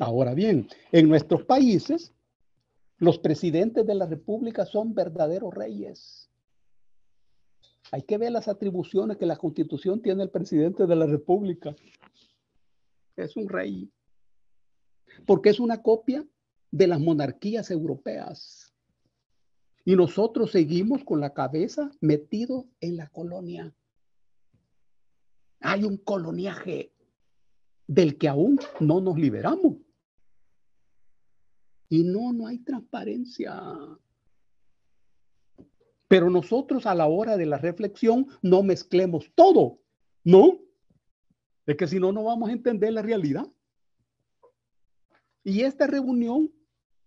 Ahora bien, en nuestros países, los presidentes de la República son verdaderos reyes. Hay que ver las atribuciones que la Constitución tiene el presidente de la República. Es un rey. Porque es una copia de las monarquías europeas. Y nosotros seguimos con la cabeza metido en la colonia. Hay un coloniaje del que aún no nos liberamos. Y no, no hay transparencia. Pero nosotros a la hora de la reflexión no mezclemos todo, ¿no? Es que si no, no vamos a entender la realidad. Y esta reunión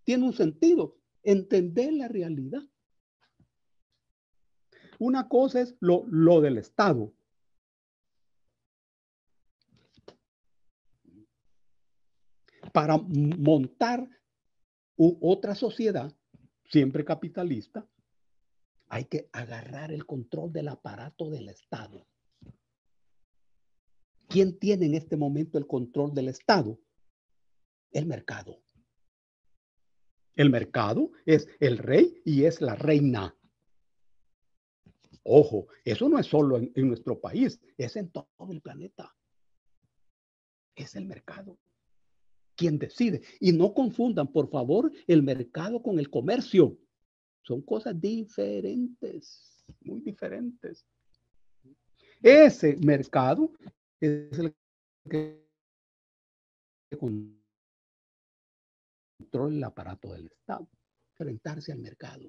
tiene un sentido, entender la realidad. Una cosa es lo, del Estado. Para montar otra sociedad, siempre capitalista, hay que agarrar el control del aparato del Estado. ¿Quién tiene en este momento el control del Estado? El mercado. El mercado es el rey y es la reina. Ojo, eso no es solo en, nuestro país, es en todo el planeta. Es el mercado quien decide. Y no confundan, por favor, el mercado con el comercio. Son cosas diferentes, muy diferentes. Ese mercado es el que el aparato del Estado, enfrentarse al mercado.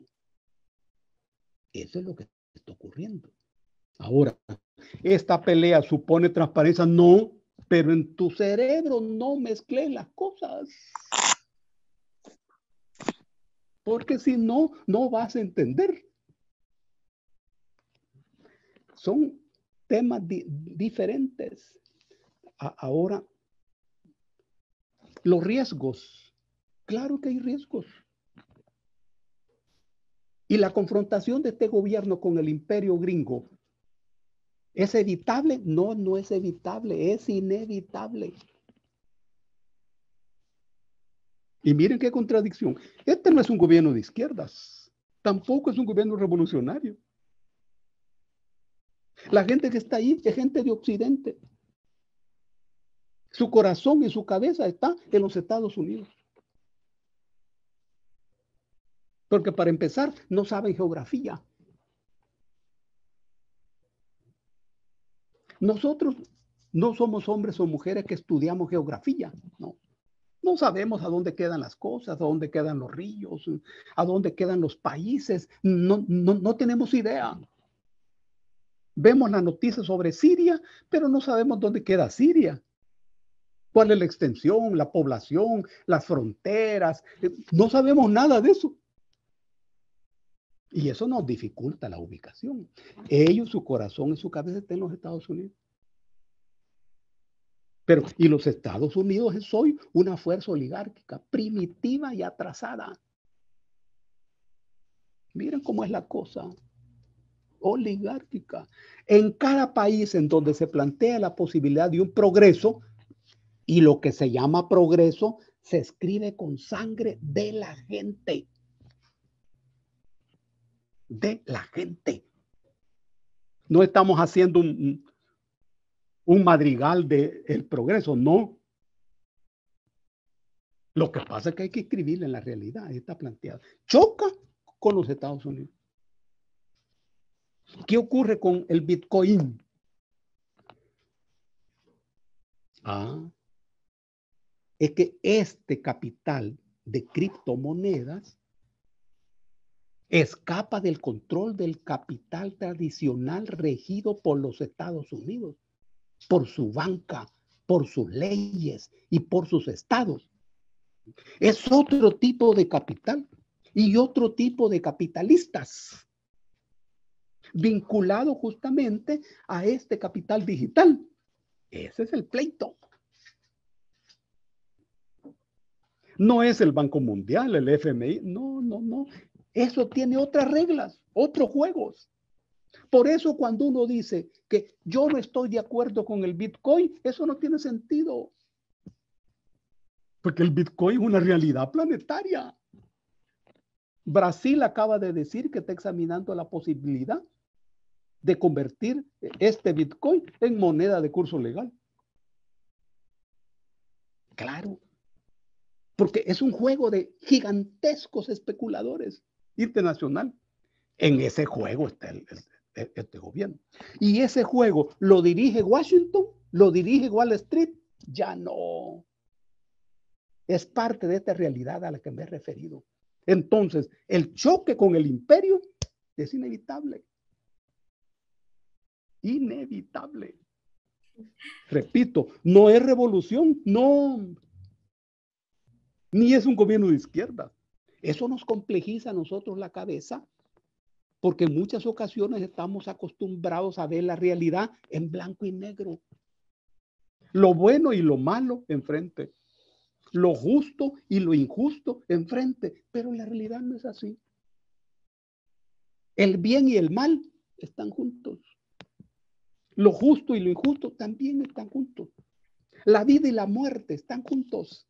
Eso es lo que está ocurriendo. Ahora, ¿esta pelea supone transparencia? No, pero en tu cerebro no mezcles las cosas. Porque si no, no vas a entender. Son temas diferentes. ahora, los riesgos Claro que hay riesgos. Y la confrontación de este gobierno con el imperio gringo, ¿es evitable? No, no es evitable, es inevitable. Y miren qué contradicción. Este no es un gobierno de izquierdas, tampoco es un gobierno revolucionario. La gente que está ahí es gente de Occidente. Su corazón y su cabeza está en los Estados Unidos. Porque para empezar, no saben geografía. Nosotros no somos hombres o mujeres que estudiamos geografía, no. No sabemos a dónde quedan las cosas, a dónde quedan los ríos, a dónde quedan los países. No, no tenemos idea. Vemos la noticia sobre Siria, pero no sabemos dónde queda Siria. ¿Cuál es la extensión, la población, las fronteras? No sabemos nada de eso. Y eso nos dificulta la ubicación. Ellos, su corazón y su cabeza están en los Estados Unidos. Pero, y los Estados Unidos es hoy una fuerza oligárquica primitiva y atrasada. Miren cómo es la cosa. Oligárquica. En cada país en donde se plantea la posibilidad de un progreso, y lo que se llama progreso se escribe con sangre de la gente de la gente. No estamos haciendo un, madrigal del el progreso, no. Lo que pasa es que hay que escribirle en la realidad, está planteado, Choca con los Estados Unidos. ¿Qué ocurre con el Bitcoin? Ah, es que este capital de criptomonedas escapa del control del capital tradicional regido por los Estados Unidos, por su banca, por sus leyes y por sus estados. Es otro tipo de capital y otro tipo de capitalistas vinculado justamente a este capital digital. Ese es el pleito. No es el Banco Mundial, el FMI, no, no, no, eso tiene otras reglas, otros juegos. Por eso cuando uno dice que yo no estoy de acuerdo con el Bitcoin, eso no tiene sentido. Porque el Bitcoin es una realidad planetaria. Brasil acaba de decir que está examinando la posibilidad de convertir este Bitcoin en moneda de curso legal. Claro, porque es un juego de gigantescos especuladores internacional. En ese juego está este gobierno. Y ese juego lo dirige Washington, lo dirige Wall Street, ya no. Es parte de esta realidad a la que me he referido. Entonces, el choque con el imperio es inevitable. Inevitable. Repito, no es revolución, no. Ni es un gobierno de izquierda. Eso nos complejiza a nosotros la cabeza porque en muchas ocasiones estamos acostumbrados a ver la realidad en blanco y negro. Lo bueno y lo malo enfrente. Lo justo y lo injusto enfrente. Pero la realidad no es así. El bien y el mal están juntos. Lo justo y lo injusto también están juntos. La vida y la muerte están juntos.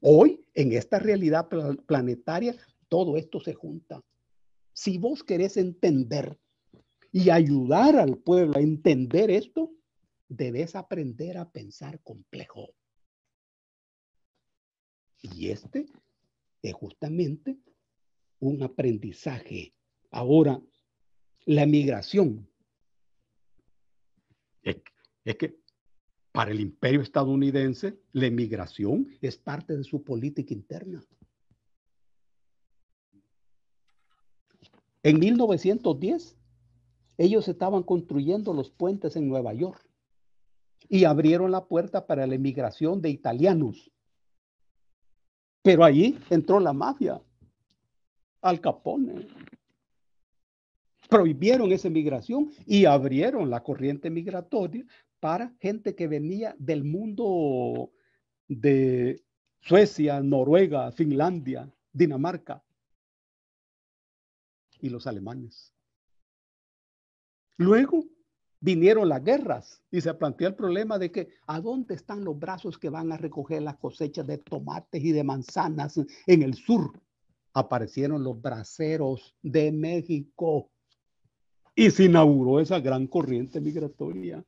Hoy, en esta realidad planetaria, todo esto se junta. Si vos querés entender y ayudar al pueblo a entender esto, debes aprender a pensar complejo. Y este es justamente un aprendizaje. Ahora, la migración. Es, es que para el imperio estadounidense, la emigración es parte de su política interna. En 1910, ellos estaban construyendo los puentes en Nueva York y abrieron la puerta para la emigración de italianos. Pero allí entró la mafia, Al Capone. Prohibieron esa emigración y abrieron la corriente migratoria para gente que venía del mundo de Suecia, Noruega, Finlandia, Dinamarca y los alemanes. Luego vinieron las guerras y se planteó el problema de que a dónde están los brazos que van a recoger las cosechas de tomates y de manzanas en el sur. Aparecieron los braceros de México y se inauguró esa gran corriente migratoria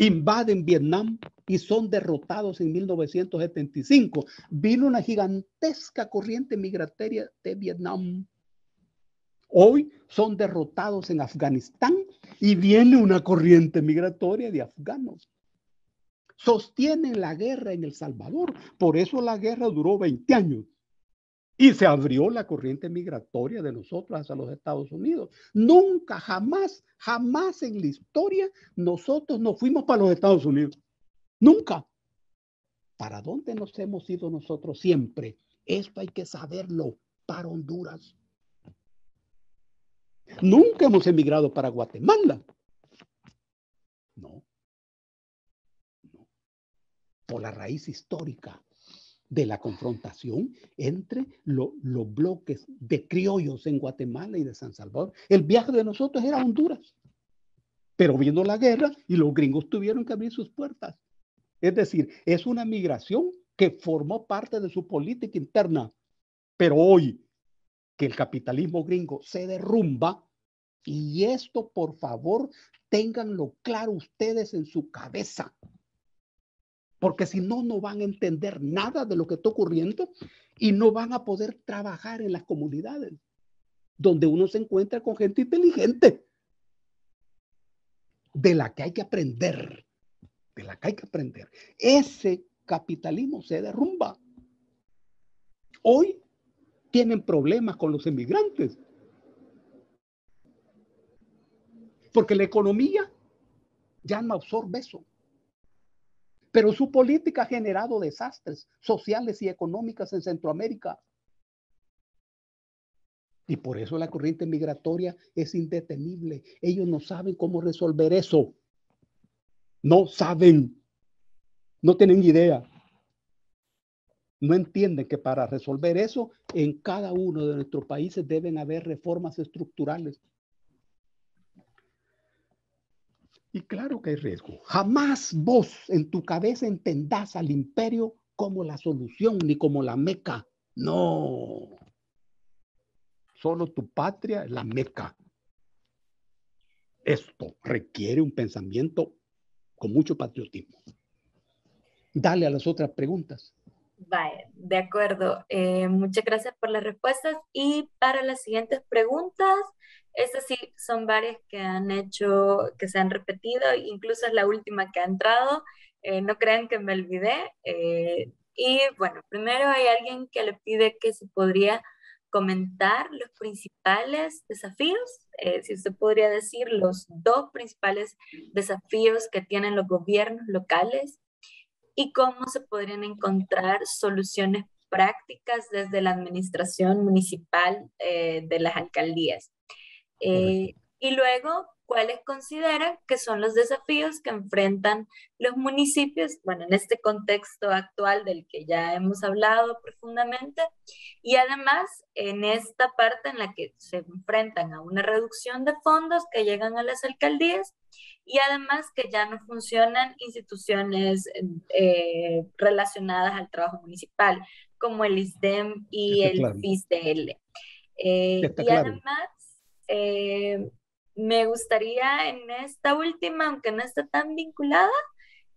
invaden Vietnam y son derrotados en 1975. Vino una gigantesca corriente migratoria de Vietnam. Hoy son derrotados en Afganistán y viene una corriente migratoria de afganos. Sostienen la guerra en El Salvador. Por eso la guerra duró 20 años. Y se abrió la corriente migratoria de nosotros hacia los Estados Unidos. Nunca, jamás, jamás en la historia nosotros nos fuimos para los Estados Unidos. Nunca. ¿Para dónde nos hemos ido nosotros siempre? Esto hay que saberlo para Honduras. Nunca hemos emigrado para Guatemala. No. no. Por la raíz histórica de la confrontación entre los bloques de criollos en Guatemala y de San Salvador. El viaje de nosotros era Honduras, pero vino la guerra y los gringos tuvieron que abrir sus puertas. Es decir, es una migración que formó parte de su política interna, pero hoy que el capitalismo gringo se derrumba, y esto por favor tenganlo claro ustedes en su cabeza porque si no, no van a entender nada de lo que está ocurriendo y no van a poder trabajar en las comunidades donde uno se encuentra con gente inteligente, de la que hay que aprender, de la que hay que aprender. Ese capitalismo se derrumba. Hoy tienen problemas con los inmigrantes, porque la economía ya no absorbe eso. Pero su política ha generado desastres sociales y económicas en Centroamérica. Y por eso la corriente migratoria es indetenible. Ellos no saben cómo resolver eso. No saben. No tienen idea. No entienden que para resolver eso, en cada uno de nuestros países deben haber reformas estructurales Y claro que hay riesgo. Jamás vos en tu cabeza entendás al imperio como la solución ni como la meca. No. Solo tu patria es la meca. Esto requiere un pensamiento con mucho patriotismo. Dale a las otras preguntas. Vale, de acuerdo. Eh, muchas gracias por las respuestas. Y para las siguientes preguntas, estas sí son varias que han hecho, que se han repetido, incluso es la última que ha entrado. Eh, no crean que me olvidé. Eh, y bueno, primero hay alguien que le pide que se podría comentar los principales desafíos, eh, si usted podría decir los dos principales desafíos que tienen los gobiernos locales y cómo se podrían encontrar soluciones prácticas desde la administración municipal de las alcaldías. Eh, y luego, ¿cuáles consideran que son los desafíos que enfrentan los municipios? Bueno, en este contexto actual del que ya hemos hablado profundamente. Y además, en esta parte en la que se enfrentan a una reducción de fondos que llegan a las alcaldías y además que ya no funcionan instituciones eh, relacionadas al trabajo municipal, como el ISDEM y el claro. Eh, y además, eh, me gustaría en esta última, aunque no está tan vinculada,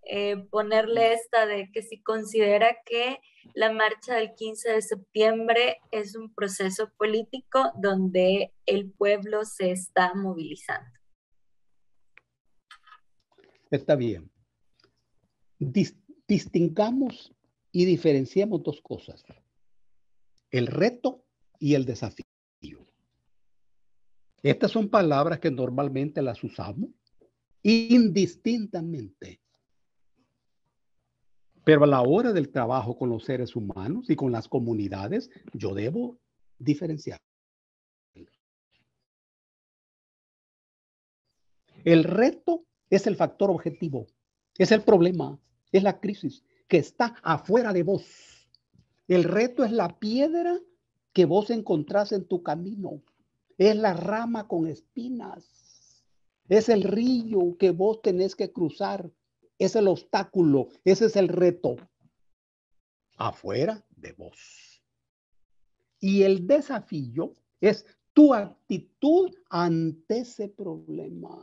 eh, ponerle esta de que si considera que la marcha del 15 de septiembre es un proceso político donde el pueblo se está movilizando. Está bien. distingamos y diferenciamos dos cosas, el reto y el desafío. Estas son palabras que normalmente las usamos indistintamente. Pero a la hora del trabajo con los seres humanos y con las comunidades, yo debo diferenciar. El reto es el factor objetivo, es el problema, es la crisis que está afuera de vos. El reto es la piedra que vos encontrás en tu camino. Es la rama con espinas. Es el río que vos tenés que cruzar. Es el obstáculo. Ese es el reto. Afuera de vos. Y el desafío es tu actitud ante ese problema.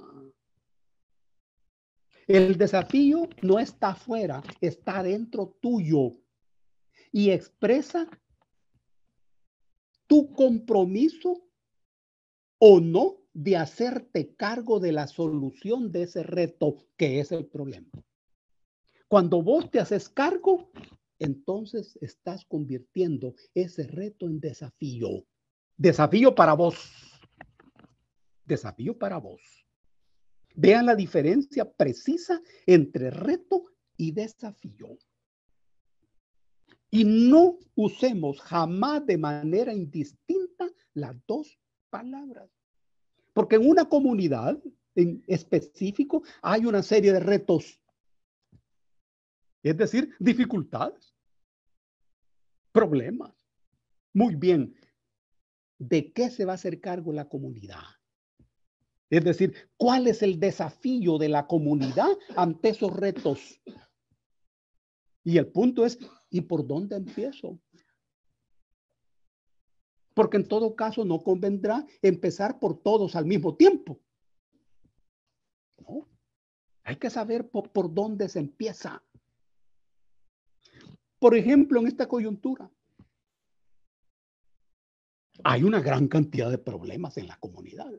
El desafío no está afuera, está dentro tuyo y expresa tu compromiso o no de hacerte cargo de la solución de ese reto que es el problema. Cuando vos te haces cargo, entonces estás convirtiendo ese reto en desafío. Desafío para vos. Desafío para vos. Vean la diferencia precisa entre reto y desafío. Y no usemos jamás de manera indistinta las dos palabras. Porque en una comunidad en específico hay una serie de retos, es decir, dificultades, problemas. Muy bien, ¿de qué se va a hacer cargo la comunidad? Es decir, ¿cuál es el desafío de la comunidad ante esos retos? Y el punto es, ¿y por dónde empiezo? porque en todo caso no convendrá empezar por todos al mismo tiempo. hay que saber por, dónde se empieza. Por ejemplo, en esta coyuntura, hay una gran cantidad de problemas en la comunidad.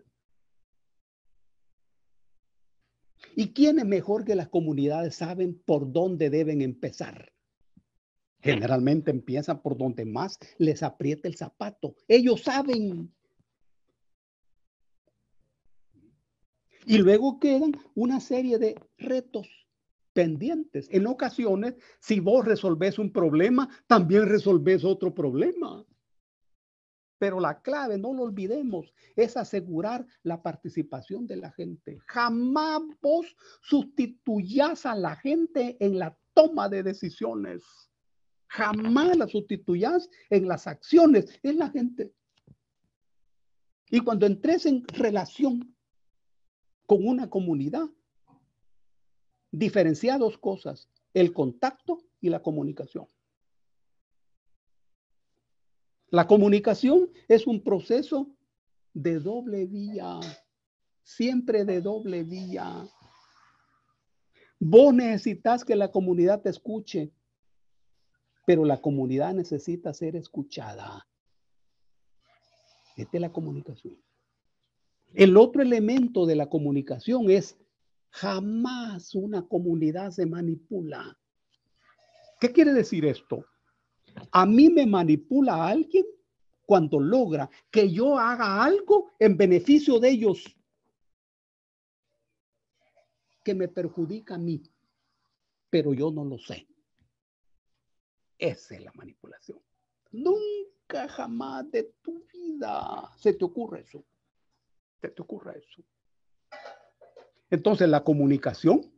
¿Y es mejor que las comunidades saben por dónde deben empezar? Generalmente empiezan por donde más les aprieta el zapato. Ellos saben. Y luego quedan una serie de retos pendientes. En ocasiones, si vos resolvés un problema, también resolvés otro problema. Pero la clave, no lo olvidemos, es asegurar la participación de la gente. Jamás vos sustituyas a la gente en la toma de decisiones. Jamás la sustituyas en las acciones, en la gente. Y cuando entres en relación con una comunidad, diferencia dos cosas, el contacto y la comunicación. La comunicación es un proceso de doble vía, siempre de doble vía. Vos necesitas que la comunidad te escuche, pero la comunidad necesita ser escuchada. Esta es la comunicación. El otro elemento de la comunicación es jamás una comunidad se manipula. ¿Qué quiere decir esto? A mí me manipula alguien cuando logra que yo haga algo en beneficio de ellos que me perjudica a mí, pero yo no lo sé. Esa es la manipulación. Nunca jamás de tu vida se te ocurre eso. Se te ocurra eso. Entonces la comunicación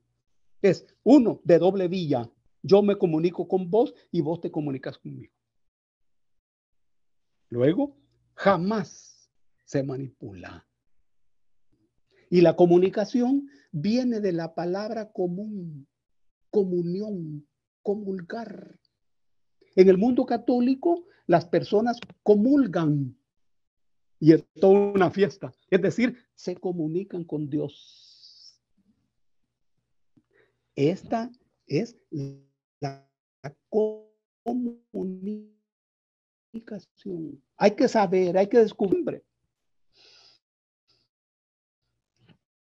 es uno de doble vía. Yo me comunico con vos y vos te comunicas conmigo. Luego, jamás se manipula. Y la comunicación viene de la palabra común, comunión, comulgar. En el mundo católico, las personas comulgan y es toda una fiesta. Es decir, se comunican con Dios. Esta es la comunicación. Hay que saber, hay que descubrir.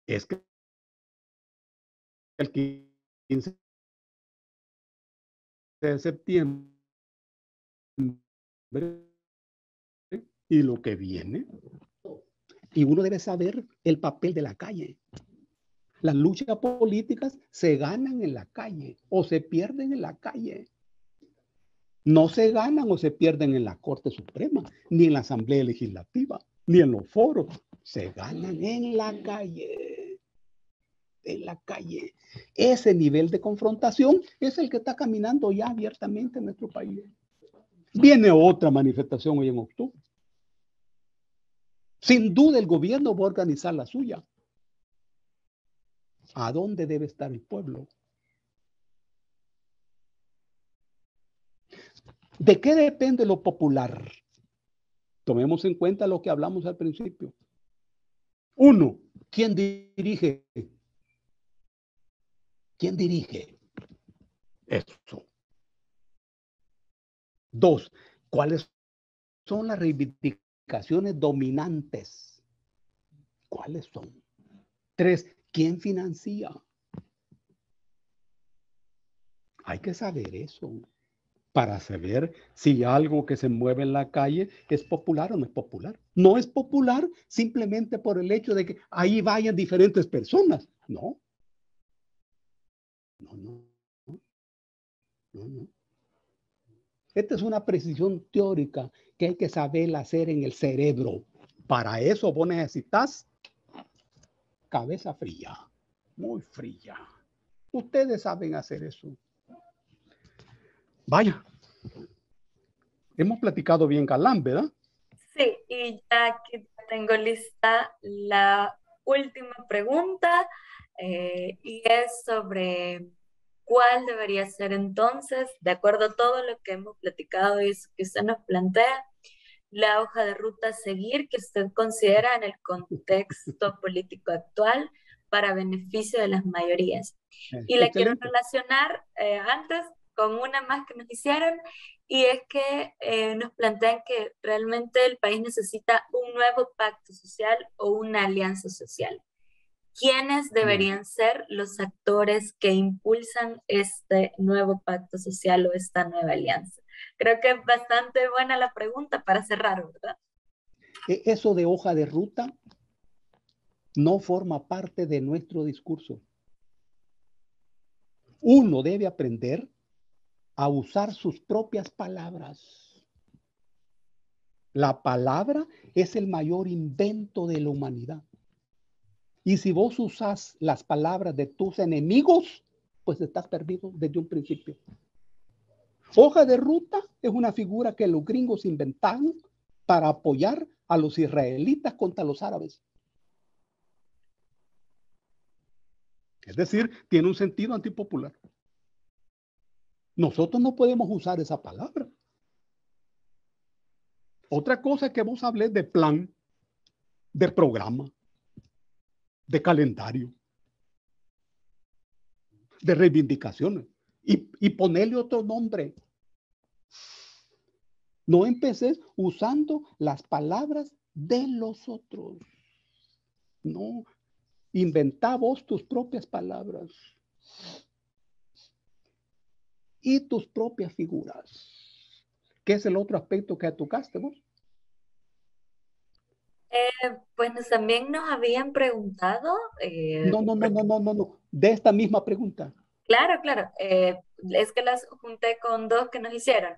Es que el 15 de septiembre y lo que viene. Y uno debe saber el papel de la calle. Las luchas políticas se ganan en la calle o se pierden en la calle. No se ganan o se pierden en la Corte Suprema, ni en la Asamblea Legislativa, ni en los foros. Se ganan en la calle. En la calle. Ese nivel de confrontación es el que está caminando ya abiertamente en nuestro país. Viene otra manifestación hoy en octubre. Sin duda el gobierno va a organizar la suya. ¿A dónde debe estar el pueblo? ¿De qué depende lo popular? Tomemos en cuenta lo que hablamos al principio. Uno, ¿quién dirige? ¿Quién dirige? Esto. Dos, ¿cuáles son las reivindicaciones dominantes? ¿Cuáles son? Tres, ¿quién financia? Hay que saber eso para saber si algo que se mueve en la calle es popular o no es popular. No es popular simplemente por el hecho de que ahí vayan diferentes personas. No. No, no. No, no. Esta es una precisión teórica que hay que saber hacer en el cerebro. Para eso vos necesitas cabeza fría, muy fría. Ustedes saben hacer eso. Vaya, hemos platicado bien Calam, ¿verdad? Sí, y ya que tengo lista la última pregunta eh, y es sobre cuál debería ser entonces, de acuerdo a todo lo que hemos platicado y eso que usted nos plantea, la hoja de ruta a seguir que usted considera en el contexto político actual para beneficio de las mayorías. Y la quiero relacionar eh, antes con una más que nos hicieron, y es que eh, nos plantean que realmente el país necesita un nuevo pacto social o una alianza social quiénes deberían ser los actores que impulsan este nuevo pacto social o esta nueva alianza. Creo que es bastante buena la pregunta para cerrar, ¿verdad? E-, eso de hoja de ruta no forma parte de nuestro discurso. Uno debe aprender a usar sus propias palabras. La palabra es el mayor invento de la humanidad. Y si vos usás las palabras de tus enemigos, pues estás perdido desde un principio. Hoja de ruta es una figura que los gringos inventaron para apoyar a los israelitas contra los árabes. Es decir, tiene un sentido antipopular. Nosotros no podemos usar esa palabra. Otra cosa es que vos hables de plan, de programa, de calendario, de reivindicaciones, y, ponerle otro nombre. No empeces usando las palabras de los otros. No, inventa vos tus propias palabras y tus propias figuras, que es el otro aspecto que tocaste vos pues también nos habían preguntado. Eh, no, no, no, no, no, no, no, de esta misma pregunta. Claro, claro. Eh, es que las junté con dos que nos hicieron.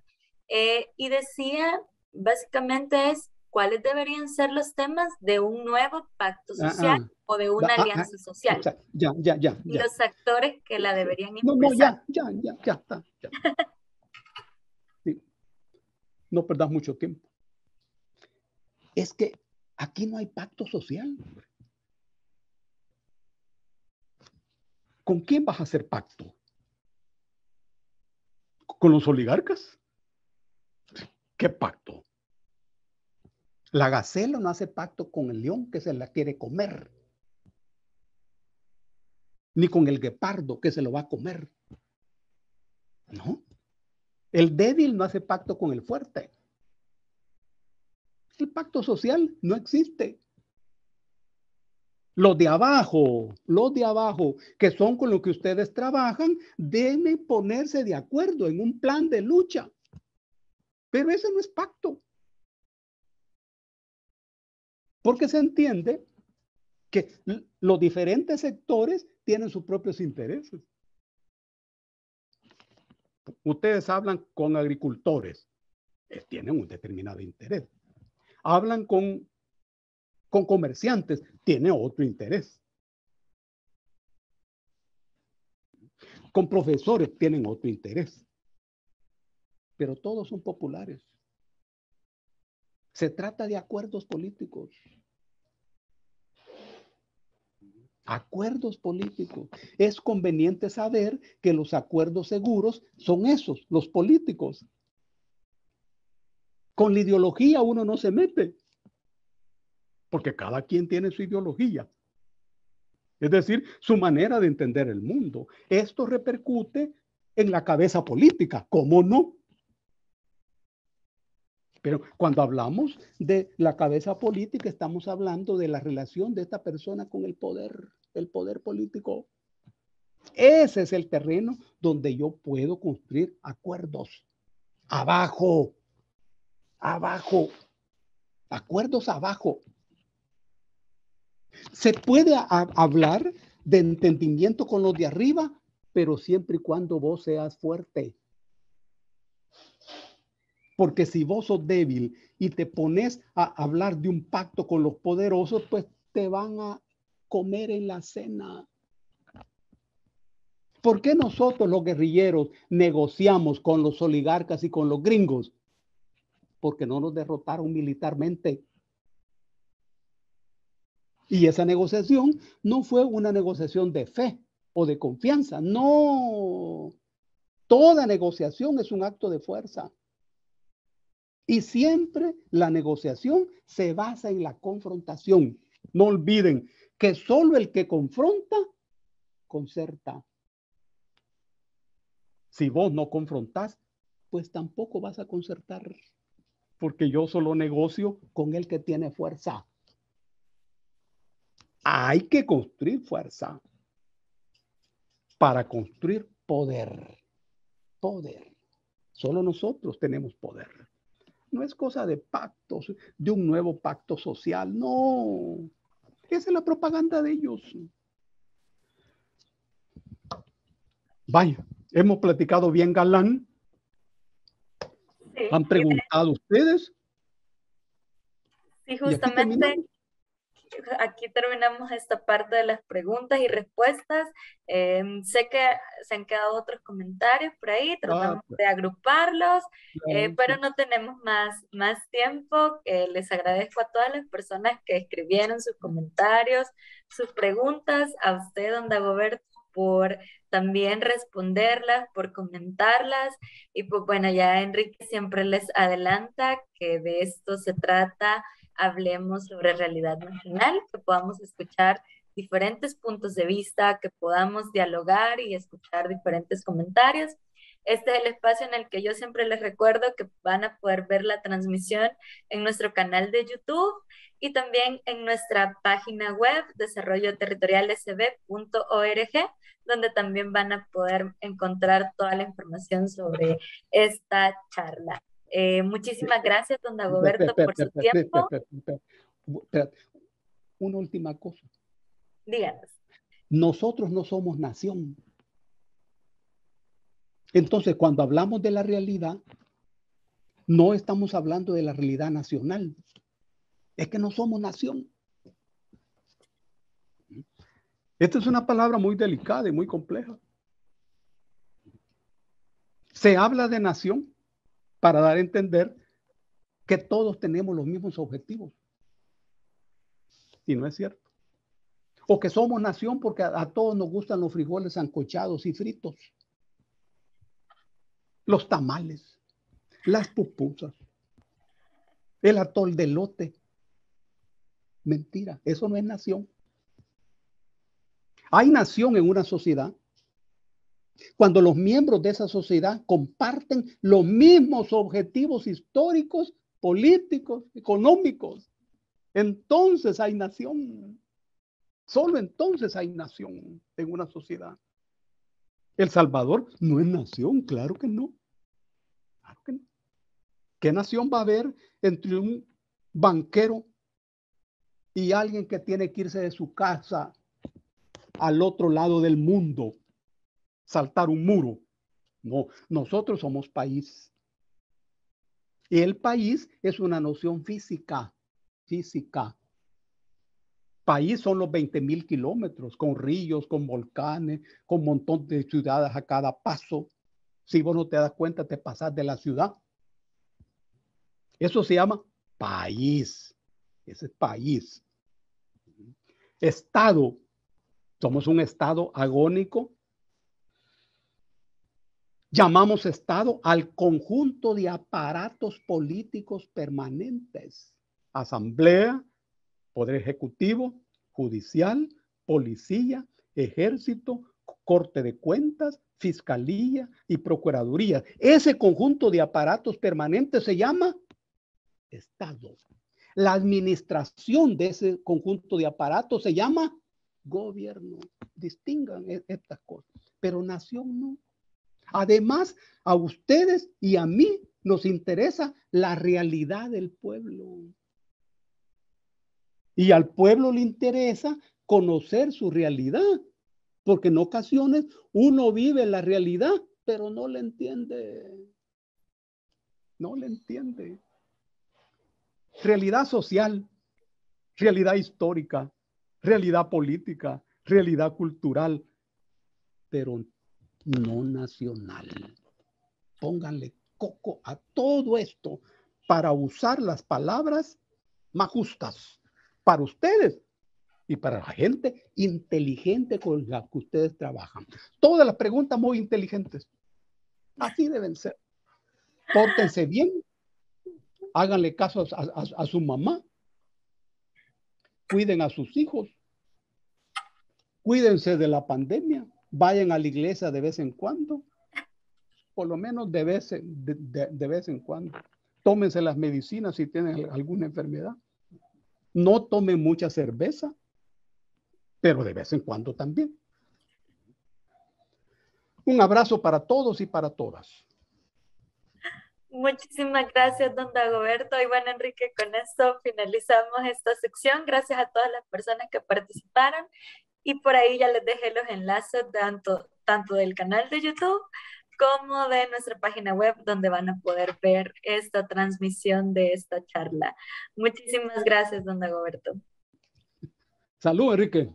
y decía, básicamente es, ¿cuáles deberían ser los temas de un nuevo pacto ah, ah. social o de una ah, alianza social? Ya, ya, ya, ya, Los actores que la deberían impulsar. No, no, ya, ya, ya, ya está. No perdas mucho tiempo. Es que Aquí no hay pacto social. ¿Con quién vas a hacer pacto? ¿Con los oligarcas? ¿Qué pacto? La gacela no hace pacto con el león que se la quiere comer, ni con el guepardo que se lo va a comer. No. El débil no hace pacto con el fuerte. El pacto social no existe. Los de abajo, los de abajo, que son con los que ustedes trabajan, deben ponerse de acuerdo en un plan de lucha. Pero ese no es pacto. Porque se entiende que los diferentes sectores tienen sus propios intereses. Ustedes hablan con agricultores, eh, tienen un determinado interés hablan con, con comerciantes, tiene otro interés. Con profesores tienen otro interés. Pero todos son populares. Se trata de acuerdos políticos. Acuerdos políticos. Es conveniente saber que los acuerdos seguros son esos, los políticos. Con la ideología uno no se mete, porque cada quien tiene su ideología. Es decir, su manera de entender el mundo. Esto repercute en la cabeza política, ¿cómo no? Pero cuando hablamos de la cabeza política, estamos hablando de la relación de esta persona con el poder, el poder político. Ese es el terreno donde yo puedo construir acuerdos. Abajo, abajo, acuerdos abajo. Se puede hablar de entendimiento con los de arriba, pero siempre y cuando vos seas fuerte. Porque si vos sos débil y te pones a hablar de un pacto con los poderosos, pues te van a comer en la cena. ¿Por qué nosotros los guerrilleros negociamos con los oligarcas y con los gringos? porque no nos derrotaron militarmente. Y esa negociación no fue una negociación de fe o de confianza, no. Toda negociación es un acto de fuerza. Y siempre la negociación se basa en la confrontación. No olviden que solo el que confronta, concerta. Si vos no confrontás, pues tampoco vas a concertar porque yo solo negocio con el que tiene fuerza. Hay que construir fuerza para construir poder. Poder. Solo nosotros tenemos poder. No es cosa de pactos, de un nuevo pacto social. No. Esa es la propaganda de ellos. Vaya, hemos platicado bien galán ¿Han preguntado ustedes? Sí, justamente aquí, terminamos esta parte de las preguntas y respuestas. Em, sé que se han quedado otros comentarios por ahí, ah, tratamos pues. de agruparlos, eh, pero no tenemos más, más tiempo. Eh, les agradezco a todas las personas que escribieron sus comentarios, sus preguntas, a usted, don Dagoberto por también responderlas, por comentarlas. Y pues bueno, ya Enrique siempre les adelanta que de esto se trata, hablemos sobre realidad nacional, que podamos escuchar diferentes puntos de vista, que podamos dialogar y escuchar diferentes comentarios. Este es el espacio en el que yo siempre les recuerdo que van a poder ver la transmisión en nuestro canal de YouTube y también en nuestra página web desarrolloterritorialsb.org, donde también van a poder encontrar toda la información sobre esta charla. Eh, muchísimas gracias, don Dagoberto, por su tiempo. Una última cosa. Díganos. Nosotros no somos nación. Entonces, cuando hablamos de la realidad, no estamos hablando de la realidad nacional. Es que no somos nación. Esta es una palabra muy delicada y muy compleja. Se habla de nación para dar a entender que todos tenemos los mismos objetivos. Y no es cierto. O que somos nación porque a, todos nos gustan los frijoles ancochados y fritos los tamales, las pupusas, el atol de Mentira, eso no es nación. Hay nación en una sociedad cuando los miembros de esa sociedad comparten los mismos objetivos históricos, políticos, económicos. Entonces hay nación. Solo entonces hay nación en una sociedad. El Salvador no es nación, claro que no. ¿Qué nación va a haber entre un banquero y alguien que tiene que irse de su casa al otro lado del mundo, saltar un muro? No, nosotros somos país. Y el país es una noción física, física país son los 20 mil kilómetros, con ríos, con volcanes, con montón de ciudades a cada paso. Si vos no te das cuenta, te pasas de la ciudad. Eso se llama país. Ese es país. Estado. Somos un estado agónico. Llamamos estado al conjunto de aparatos políticos permanentes. Asamblea, Poder Ejecutivo, Judicial, Policía, Ejército, Corte de Cuentas, Fiscalía y Procuraduría. Ese conjunto de aparatos permanentes se llama Estado. La administración de ese conjunto de aparatos se llama gobierno. Distingan e-, estas cosas, pero nación no. Además, a ustedes y a mí nos interesa la realidad del pueblo. Y al pueblo le interesa conocer su realidad, porque en ocasiones uno vive la realidad, pero no la entiende. No la entiende. Realidad social, realidad histórica, realidad política, realidad cultural, pero no nacional. Pónganle coco a todo esto para usar las palabras más justas para ustedes y para la gente inteligente con la que ustedes trabajan. Todas las preguntas muy inteligentes. Así deben ser. Pórtense bien, háganle caso a, su mamá, cuiden a sus hijos, cuídense de la pandemia, vayan a la iglesia de vez en cuando, por lo menos de vez en cuando. Tómense las medicinas si tienen alguna enfermedad no tome mucha cerveza, pero de vez en cuando también. Un abrazo para todos y para todas. Muchísimas gracias, don Dagoberto. Y bueno, Enrique, con esto finalizamos esta sección. Gracias a todas las personas que participaron. Y por ahí ya les dejé los enlaces tanto, tanto del canal de YouTube como de nuestra página web donde van a poder ver esta transmisión de esta charla. Muchísimas gracias, don Dagoberto. Salud, Enrique.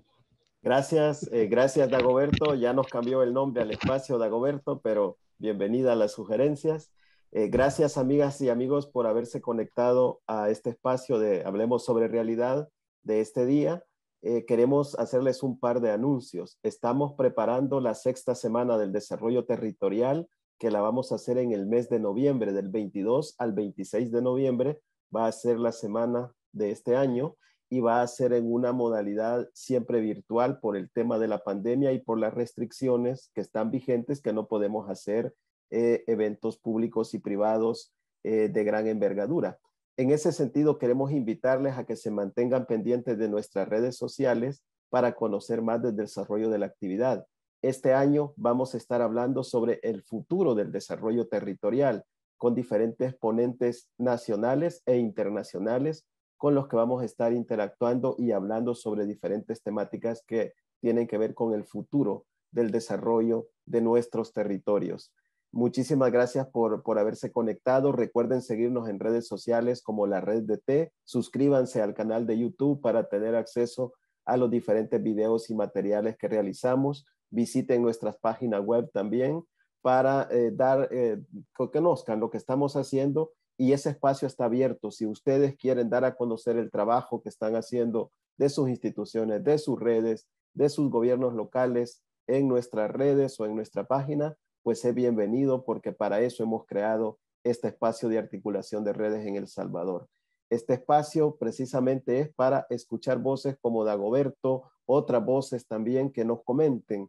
Gracias, eh, gracias Dagoberto. Ya nos cambió el nombre al espacio Dagoberto, pero bienvenida a las sugerencias. Eh, gracias amigas y amigos por haberse conectado a este espacio de Hablemos sobre Realidad de este día. Eh, queremos hacerles un par de anuncios. Estamos preparando la sexta semana del desarrollo territorial, que la vamos a hacer en el mes de noviembre, del 22 al 26 de noviembre. Va a ser la semana de este año y va a ser en una modalidad siempre virtual por el tema de la pandemia y por las restricciones que están vigentes, que no podemos hacer eh, eventos públicos y privados eh, de gran envergadura. En ese sentido, queremos invitarles a que se mantengan pendientes de nuestras redes sociales para conocer más del desarrollo de la actividad. Este año vamos a estar hablando sobre el futuro del desarrollo territorial con diferentes ponentes nacionales e internacionales con los que vamos a estar interactuando y hablando sobre diferentes temáticas que tienen que ver con el futuro del desarrollo de nuestros territorios. Muchísimas gracias por, haberse conectado. Recuerden seguirnos en redes sociales como la red de T. Suscríbanse al canal de YouTube para tener acceso a los diferentes videos y materiales que realizamos. Visiten nuestras páginas web también para eh, dar, eh, que conozcan lo que estamos haciendo y ese espacio está abierto. Si ustedes quieren dar a conocer el trabajo que están haciendo de sus instituciones, de sus redes, de sus gobiernos locales en nuestras redes o en nuestra página, pues es bienvenido porque para eso hemos creado este espacio de articulación de redes en El Salvador. Este espacio precisamente es para escuchar voces como Dagoberto, otras voces también que nos comenten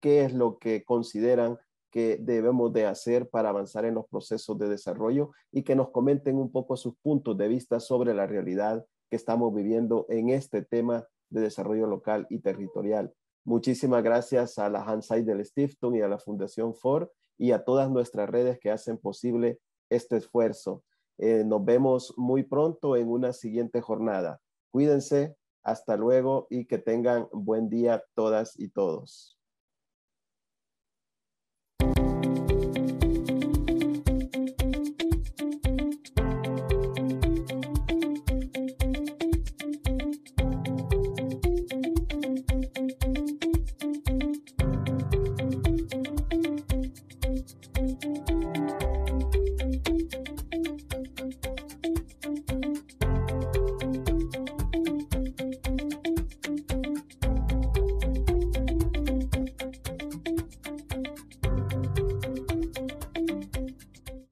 qué es lo que consideran que debemos de hacer para avanzar en los procesos de desarrollo y que nos comenten un poco sus puntos de vista sobre la realidad que estamos viviendo en este tema de desarrollo local y territorial. Muchísimas gracias a la Hansai del Stiftung y a la Fundación Ford y a todas nuestras redes que hacen posible este esfuerzo. Eh, nos vemos muy pronto en una siguiente jornada. Cuídense, hasta luego y que tengan buen día todas y todos.